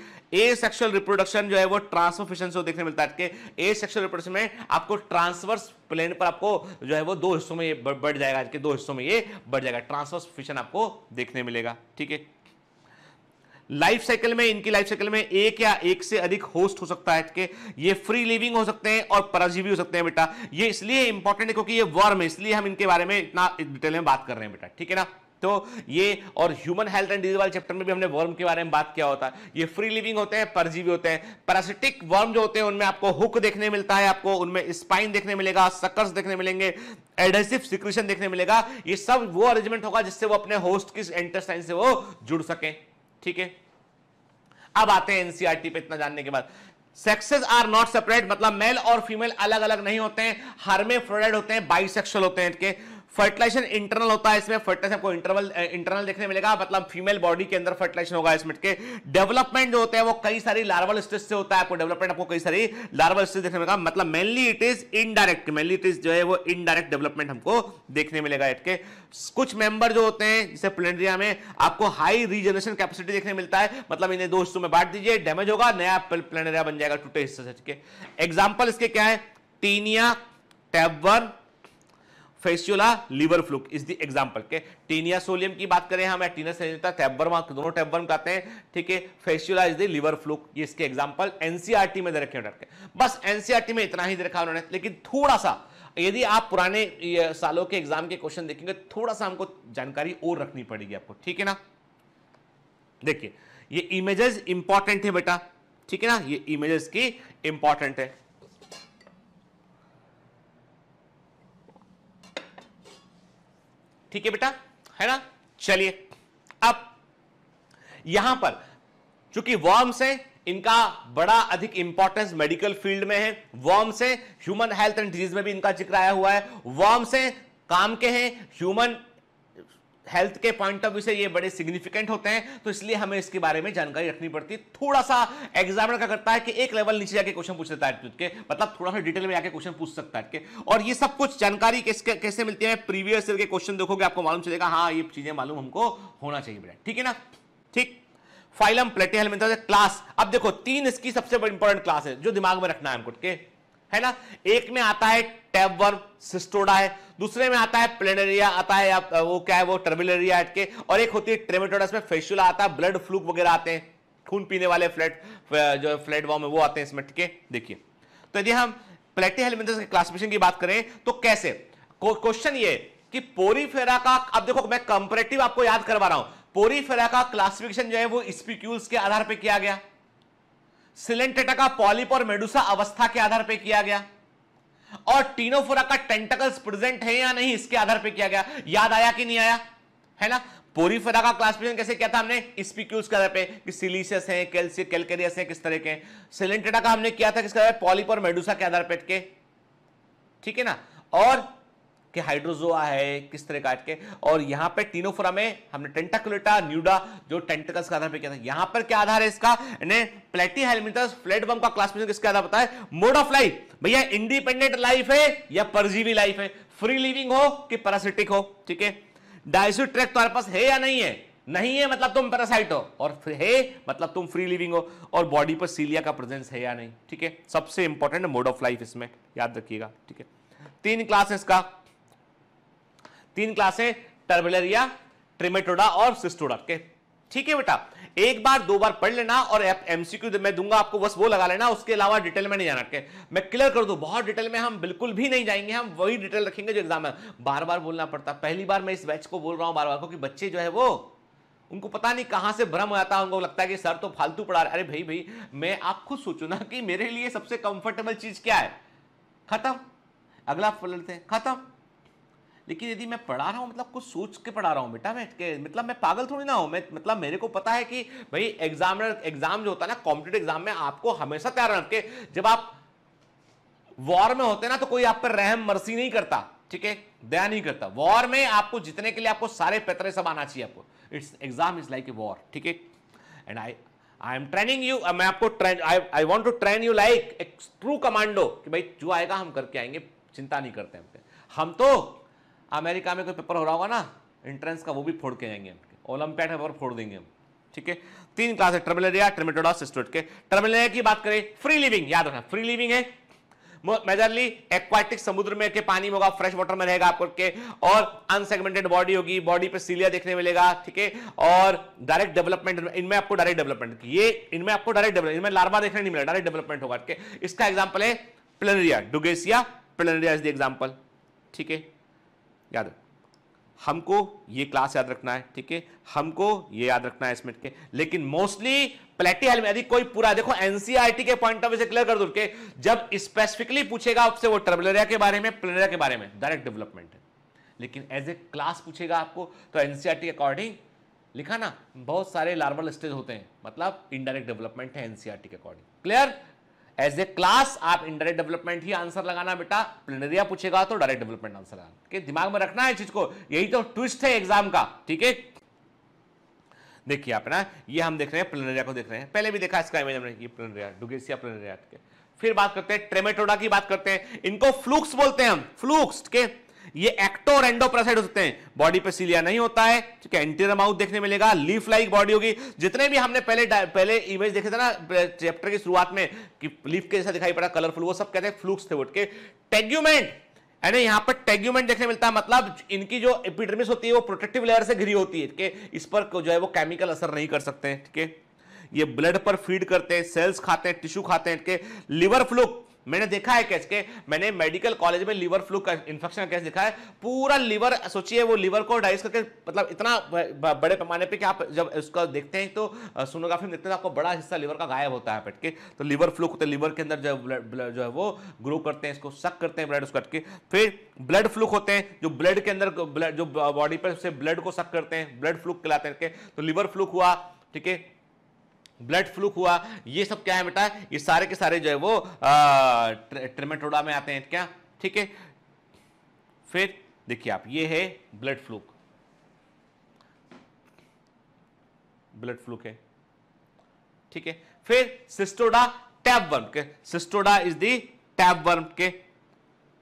ए सेक्शुअल रिप्रोडक्शन जो है वो ट्रांसफॉर्मेशन से देखने मिलता है ए सेक्शुअल रिप्रोडक्शन में आपको ट्रांसवर्स प्लेन पर आपको जो है वो दो हिस्सों में ये बढ़ जाएगा आज के दो हिस्सों में ये बढ़ जाएगा ट्रांसफर फिशन आपको देखने मिलेगा ठीक है लाइफ साइकिल में इनकी लाइफ साइकिल में एक या एक से अधिक होस्ट हो सकता है कि ये फ्री लिविंग हो सकते हैं और परजीवी हो सकते हैं बेटा ये इसलिए इंपॉर्टेंट है क्योंकि ये वर्म है इसलिए हम इनके बारे में इतना डिटेल में बात कर रहे हैं बेटा ठीक है ना तो ये और ह्यूमन हेल्थ एंड डिजीज वाले चैप्टर में भी हमने वर्म के बारे में बात किया होता है ये फ्री लिविंग होते हैं परजीवी होते हैं पैरासिटिक वर्म जो होते हैं उनमें आपको हुक देखने मिलता है आपको उनमें स्पाइन देखने मिलेगा सकर्स देखने मिलेंगे एडेसिव सिक्रेशन देखने मिलेगा ये सब वो अरेंजमेंट होगा जिससे वो अपने होस्ट की इंटेस्टाइन से वो जुड़ सके ठीक है अब आते हैं एनसीआरटी e पे इतना जानने के बाद सेक्सेस आर नॉट सेपरेट मतलब मेल और फीमेल अलग अलग नहीं होते हैं हर में फ्लोराइड होते हैं बाइसेक्सुअल होते हैं इनके फर्टिलाइजेशन इंटरनल होता है इसमें फर्टिलाइजन आपको इंटरवल इंटरनल देखने मिलेगा मतलब फीमेल बॉडी के अंदर फर्टिलाइजन होगा इसमें के डेवलपमेंट जो होता है वो कई सारी लार्वल स्टेज से होता है आपको डेवलपमेंट आपको कई सारी लार्वल स्टेज देखने मिलेगा मतलब mainly it is indirect mainly it is जो है वो इनडायरेक्ट डेवलपमेंट हमको देखने मिलेगा इसके कुछ मेंबर जो होते हैं जैसे प्लेनेरिया में आपको हाई रीजनरेशन कैपेसिटी देखने मिलता है मतलब इन्हें दो हिस्सों में बांट दीजिए डैमेज होगा नया प्लेनेरिया बन जाएगा टूटे हिस्से से एग्जाम्पल इसके क्या है Taenia one Fasciola liver fluke is the example के टीनिया सोलियम की बात करें हम टीनिया सेनेटा टैबवर्म दोनों टैबवर्म कहते हैं ठीक है Fasciola is the liver fluke ये इसके एग्जाम्पल एनसीआरटी e में दे रखे डर के बस एनसीआरटी e में इतना ही दे रखा उन्होंने लेकिन थोड़ा सा यदि आप पुराने सालों के एग्जाम के क्वेश्चन देखेंगे थोड़ा सा हमको जानकारी और रखनी पड़ेगी आपको ठीक है ना देखिए ये इमेजेस इंपॉर्टेंट है बेटा ठीक है ना ये इमेजेस की इंपॉर्टेंट है ठीक है बेटा है ना चलिए अब यहां पर चूंकि वॉर्म्स है इनका बड़ा अधिक इंपॉर्टेंस मेडिकल फील्ड में है वॉर्म से ह्यूमन हेल्थ एंड डिजीज में भी इनका जिक्र आया हुआ है वॉर्म से काम के हैं ह्यूमन हेल्थ के पॉइंट ऑफ व्यू से ये बड़े सिग्निफिकेंट होते हैं तो इसलिए हमें इसके बारे में जानकारी रखनी पड़ती है थोड़ा सा एग्जाम का करता है कि एक लेवल नीचे जाके क्वेश्चन पूछ लेता है के मतलब थोड़ा सा डिटेल में जाके क्वेश्चन पूछ सकता है और ये सब कुछ जानकारी कैसे मिलती है प्रीवियस ईयर के क्वेश्चन देखोगे आपको मालूम चलेगा हाँ ये चीजें मालूम हमको होना चाहिए बेटा ठीक है ना ठीक फाइलम प्लेटियल क्लास अब देखो तीन इसकी सबसे इंपॉर्टेंट क्लास है जो दिमाग में रखना है हमको ठीक है है ना एक में आता है टैब वर्म सिस्टोडा है दूसरे में आता है प्लेनेरिया आता है वो क्या है वो टर्मिलरिया के और एक होती है ट्रेमेटोडा इसमें फेशुला आता है ब्लड फ्लूक वगैरह आते हैं खून पीने वाले फ्लैट जो फ्लैट वॉर्म है वो आते हैं इसमें ठीक है देखिए तो यदि हम प्लेटी के क्लासिफिकेशन की बात करें तो कैसे क्वेश्चन ये कि पोरीफेरा का अब देखो मैं कंपेरेटिव आपको याद करवा रहा हूं पोरीफेरा का क्लासिफिकेशन जो है वो स्पीक्यूल्स के आधार पर किया गया सिलेंटेटा का पॉलिप और मेडुसा अवस्था के आधार पर किया गया और टीनोफोरा का टेंटकल्स प्रेजेंट है या नहीं इसके आधार पर किया गया याद आया कि नहीं आया है ना पोरीफेरा का क्लासिफिकेशन कैसे किया था हमने स्पीक्यूल्स के आधार पे कि सिलीसियस है कैल्सिय कैलकेरियस है किस तरह के सिलेंटेटा का हमने किया था किसके आधार पॉलिप और मेडुसा के आधार पे के ठीक है ना और कि हाइड्रोजोआ है किस तरह का के और यहां पे टीनोफोरा में हमने टेंटाकुलेटा न्यूडा जो टेंटिकल्स का आधार पे किया था यहां पर क्या आधार है इसका प्लेटी हेलमिथस फ्लैट बम का क्लासिफिकेशन किसके आधार पता है मोड ऑफ लाइफ भैया इंडिपेंडेंट लाइफ है या परजीवी लाइफ है फ्री लिविंग हो कि पैरासिटिक हो ठीक है ट्रैक तुम्हारे पास है या नहीं है नहीं है मतलब तुम पैरासाइट हो और है मतलब तुम फ्री लिविंग हो और बॉडी पर सीलिया का प्रेजेंस है या नहीं ठीक है सबसे इंपॉर्टेंट मोड ऑफ लाइफ इसमें याद रखिएगा ठीक है तीन क्लासेस का तीन क्लासें टर्बेलरिया ट्रिमेटोडा और सिस्टोडा के ठीक है बेटा एक बार दो बार पढ़ लेना और एमसीक्यू मैं दूंगा आपको बस वो लगा लेना उसके अलावा डिटेल में नहीं जाना के मैं क्लियर कर दू बहुत डिटेल में हम बिल्कुल भी नहीं जाएंगे हम वही डिटेल रखेंगे जो एग्जाम है बार बार बोलना पड़ता पहली बार मैं इस बैच को बोल रहा हूं बार बार को कि बच्चे जो है वो उनको पता नहीं कहां से भ्रम हो जाता है उनको लगता है कि सर तो फालतू पढ़ा रहे अरे भाई भाई मैं आप खुद सोचो ना कि मेरे लिए सबसे कंफर्टेबल चीज क्या है खत्म अगला लेते हैं खत्म लेकिन यदि मैं पढ़ा रहा हूँ मतलब कुछ सोच के पढ़ा रहा हूँ बेटा मैं के, मतलब मैं पागल थोड़ी ना हूँ मैं मतलब मेरे को पता है कि भाई एग्जामिनर एग्जाम जो होता है ना कॉम्पिटेटिव एग्जाम में आपको हमेशा तैयार रखे जब आप वॉर में होते ना तो कोई आप पर रहम मरसी नहीं करता ठीक है दया नहीं करता वॉर में आपको जीतने के लिए आपको सारे पत्रे सब आना चाहिए आपको it's exam is like a war ठीक है and I I am training you मैं आपको train I want to train you like एक ट्रू कमांडो कि भाई जो आएगा हम करके आएंगे चिंता नहीं करते हम पे हम तो अमेरिका में कोई पेपर हो रहा होगा ना इंट्रेंस का वो भी फोड़ के जाएंगे ओलंपियाड का पेपर फोड़ देंगे हम ठीक है तीन क्लास है टर्मिलेरिया टर्मिटोडा सिस्टोट के टर्मिलेरिया की बात करें फ्री लिविंग याद रखना फ्री लिविंग है मेजरली एक्वाटिक समुद्र में के पानी में होगा फ्रेश वाटर में रहेगा आपको के और अनसेगमेंटेड बॉडी होगी बॉडी पे सीलिया देखने मिलेगा ठीक है और डायरेक्ट डेवलपमेंट इनमें आपको डायरेक्ट डेवलपमेंट ये इनमें आपको डायरेक्ट डेवलपमेंट इनमें लार्वा देखने नहीं मिला डायरेक्ट डेवलपमेंट होगा इसका एग्जाम्पल है Planaria Dugesia Planaria is the example ठीक है याद हमको ये क्लास याद रखना है ठीक है हमको ये याद रखना है इसमें के लेकिन मोस्टली प्लेटी हेल में यदि कोई पूरा देखो एनसीआरटी e के पॉइंट ऑफ व्यू से क्लियर कर दूर के जब स्पेसिफिकली पूछेगा आपसे वो टर्बुलरिया के बारे में प्लेरिया के बारे में डायरेक्ट डेवलपमेंट है लेकिन एज ए क्लास पूछेगा आपको तो एनसीआरटी अकॉर्डिंग e लिखा ना बहुत सारे लार्वल स्टेज होते हैं मतलब इनडायरेक्ट डेवलपमेंट है एनसीआरटी e के according clear as a class आप इंडायरेक्ट डेवलपमेंट ही आंसर लगाना बेटा प्लेनरिया पूछेगा तो डायरेक्ट डेवलपमेंट आंसर लगाना के दिमाग में रखना है चीज को यही तो ट्विस्ट है एग्जाम का ठीक है देखिए आप ना ये हम देख रहे हैं प्लेनरिया को देख रहे हैं पहले भी देखा इसका इमेज हमने ये प्लेनरिया डुगेसिया प्लेनरिया फिर बात करते हैं ट्रेमेटोडा की बात करते हैं इनको फ्लूक्स बोलते हैं हम फ्लूक्स के ये एक्टो और रेंडो हो सकते हैं बॉडी पे सीलिया नहीं होता है ठीक है एंटीरियर माउथ देखने मिलेगा लीफ लाइक बॉडी होगी जितने भी हमने पहले पहले इमेज देखे थे ना चैप्टर की शुरुआत में कि लीफ के जैसा दिखाई पड़ा कलरफुल वो सब कहते हैं फ्लूक्स थे उठ के टेग्यूमेंट यानी यहाँ पर टेग्यूमेंट देखने मिलता है मतलब इनकी जो एपिडर्मिस होती है वो प्रोटेक्टिव लेयर से घिरी होती है इस पर जो है वो केमिकल असर नहीं कर सकते हैं ठीक है ये ब्लड पर फीड करते हैं सेल्स खाते हैं टिश्यू खाते हैं ठीक है फ्लूक मैंने देखा है केस के मैंने मेडिकल कॉलेज में लीवर फ्लू का इन्फेक्शन केस देखा है पूरा लीवर सोचिए वो लीवर को डाइस करके मतलब इतना बड़े पैमाने पे कि आप जब उसका देखते हैं तो सोनोग्राफी में देखते हैं तो आपको बड़ा हिस्सा लीवर का गायब होता है पेट के तो लीवर फ्लू होते लीवर के अंदर जो जो है वो ग्रो करते हैं इसको सक करते हैं ब्लड उसको के फिर ब्लड फ्लू होते हैं जो ब्लड के अंदर जो बॉडी पर उससे ब्लड को सक करते हैं ब्लड फ्लू कहलाते हैं तो लीवर फ्लू हुआ ठीक है ब्लड फ्लूक हुआ ये सब क्या है बेटा ये सारे के सारे जो है वो ट्रेमेटोडा में आते हैं क्या ठीक है फिर देखिए आप ये है ब्लड फ्लूक ब्लड फ्लूक है ठीक है फिर सिस्टोडा टैब वर्म के Cestoda is the tape worm के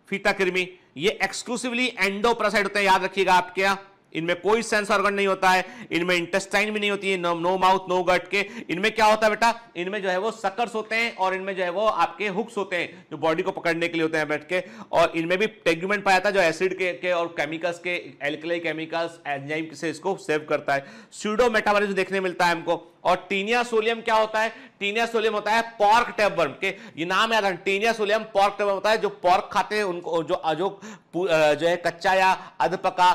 फीता कृमि ये एक्सक्लूसिवली एंडोप्रासाइड होते हैं याद रखिएगा आपके यहां इनमें कोई सेंस ऑर्गन नहीं होता है इनमें इंटेस्टाइन भी नहीं होती है नो माउथ नो गट के इनमें क्या होता है बेटा इनमें जो है वो सकर्स होते हैं और इनमें जो है वो आपके हुक्स होते हैं जो बॉडी को पकड़ने के लिए होते हैं बैठ के और इनमें भी टेग्यूमेंट पाया था जो एसिड के, के और केमिकल्स के एल्कलाई केमिकल्स एंजाइम से इसको सेव करता है स्यूडो मेटाबॉलिज्म देखने मिलता है हमको और टीनिया सोलियम क्या होता है टीनिया सोलियम होता है पॉर्क टेबवर्म के ये नाम याद रखना टीनिया सोलियम पॉर्क टेबवर्म होता है जो पॉर्क खाते हैं उनको जो जो जो है कच्चा या अधपका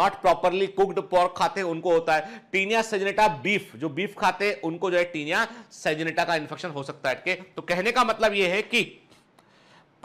नॉट प्रॉपरली कुक्ड पॉर्क खाते हैं उनको होता है टीनिया सेजनेटा बीफ जो बीफ खाते हैं उनको जो है टीनिया सेजनेटा का इन्फेक्शन हो सकता है तो कहने का मतलब यह है कि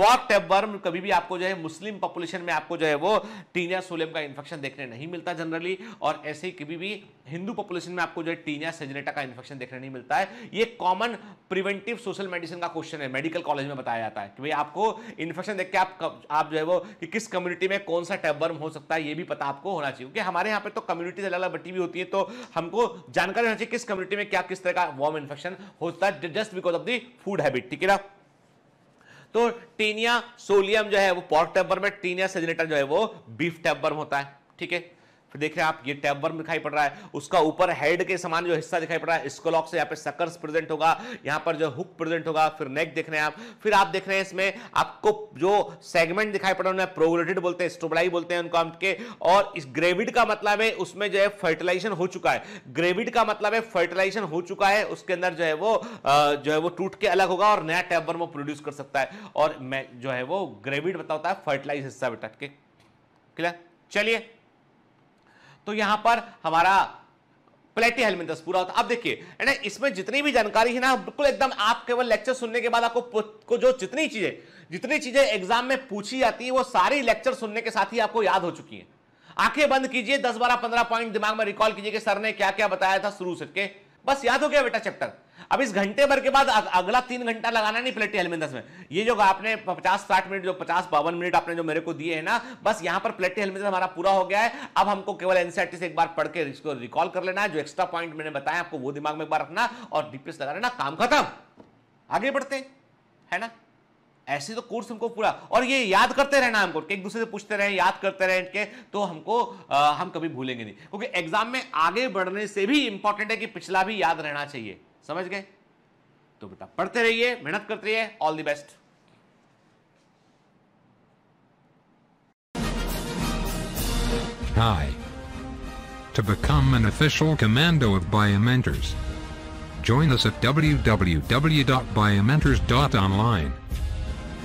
पॉक टेबवर्म कभी भी आपको जो है मुस्लिम पॉपुलेशन में आपको जो है वो टीनिया सोलेम का इन्फेक्शन देखने नहीं मिलता जनरली और ऐसे ही कभी भी हिंदू पॉपुलेशन में आपको जो है टीनिया सेजनेटा का इन्फेक्शन देखने नहीं मिलता है ये कॉमन प्रिवेंटिव सोशल मेडिसिन का क्वेश्चन है मेडिकल कॉलेज में बताया जाता है कि भाई आपको इन्फेक्शन देख के आप आप जो है वो कि किस कम्युनिटी में कौन सा टेबवर्म हो सकता है ये भी पता आपको होना चाहिए क्योंकि हमारे यहाँ पर तो कम्युनिटीज अलग अलग बटी हुई होती है तो हमको जानकारी होना चाहिए किस कम्युनिटी में क्या किस तरह का वॉर्म इन्फेक्शन होता है just because of the food habit ठीक है ना तो टीनिया सोलियम जो है वो पॉर्क टेम्पर में टीनिया सेजनेटम जो है वो बीफ टेम्पर होता है ठीक है फिर देख रहे हैं आप ये टैब वर्म दिखाई पड़ रहा है उसका ऊपर हेड के समान जो हिस्सा दिखाई पड़ रहा है स्कोलॉक से यहाँ पे सकर्स प्रेजेंट होगा यहाँ पर जो हुक प्रेजेंट होगा फिर नेक देख रहे हैं आप फिर आप देख रहे हैं इसमें आपको जो सेगमेंट दिखाई पड़ रहा है उन्हें प्रोग्रेटेड बोलते हैं स्टोबलाई बोलते हैं उनको के और इस ग्रेविड का मतलब है उसमें जो है फर्टिलाइजेशन हो चुका है ग्रेविड का मतलब है फर्टिलाइजेशन हो चुका है उसके अंदर जो है वो जो है वो टूट के अलग होगा और नया टैब वर्म प्रोड्यूस कर सकता है और जो है वो ग्रेविड बताता है फर्टिलाइज हिस्सा बेटा क्लियर चलिए तो यहां पर हमारा प्लेटी हेलमेंट पूरा होता अब देखिए ना इसमें जितनी भी जानकारी है ना बिल्कुल एकदम आप केवल लेक्चर सुनने के बाद आपको को जो जितनी चीजें जितनी चीजें एग्जाम में पूछी जाती है वो सारी लेक्चर सुनने के साथ ही आपको याद हो चुकी है आंखें बंद कीजिए दस बारह पंद्रह पॉइंट दिमाग में रिकॉल कीजिए कि सर ने क्या क्या बताया था शुरू से के बस याद हो गया बेटा चैप्टर अब इस घंटे भर के बाद अगला तीन घंटा लगाना नहीं प्लेटी दस में ये जो आपने पचास साठ मिनट जो पचास बावन मिनट आपने जो मेरे को दिए है ना बस यहां पर प्लेटी हेलमिंदस हमारा पूरा हो गया है अब हमको केवल एनसीआरटी से एक बार पढ़ के इसको रिकॉल कर लेना है जो एक्स्ट्रा पॉइंट मैंने बताया आपको वो दिमाग में एक बार रखना और डीपीएस लगा लेना काम खत्म आगे बढ़ते है ना ऐसे तो कोर्स हमको पूरा और ये याद करते रहना हमको एक दूसरे से पूछते रहें याद करते रहें के तो हमको आ, हम कभी भूलेंगे नहीं क्योंकि एग्जाम में आगे बढ़ने से भी इंपॉर्टेंट है कि पिछला भी याद रहना चाहिए समझ गए तो बेटा पढ़ते रहिए मेहनत करते रहिए all the best Hi. To become an official commando of Biomentors, join us at www.biomentors.online.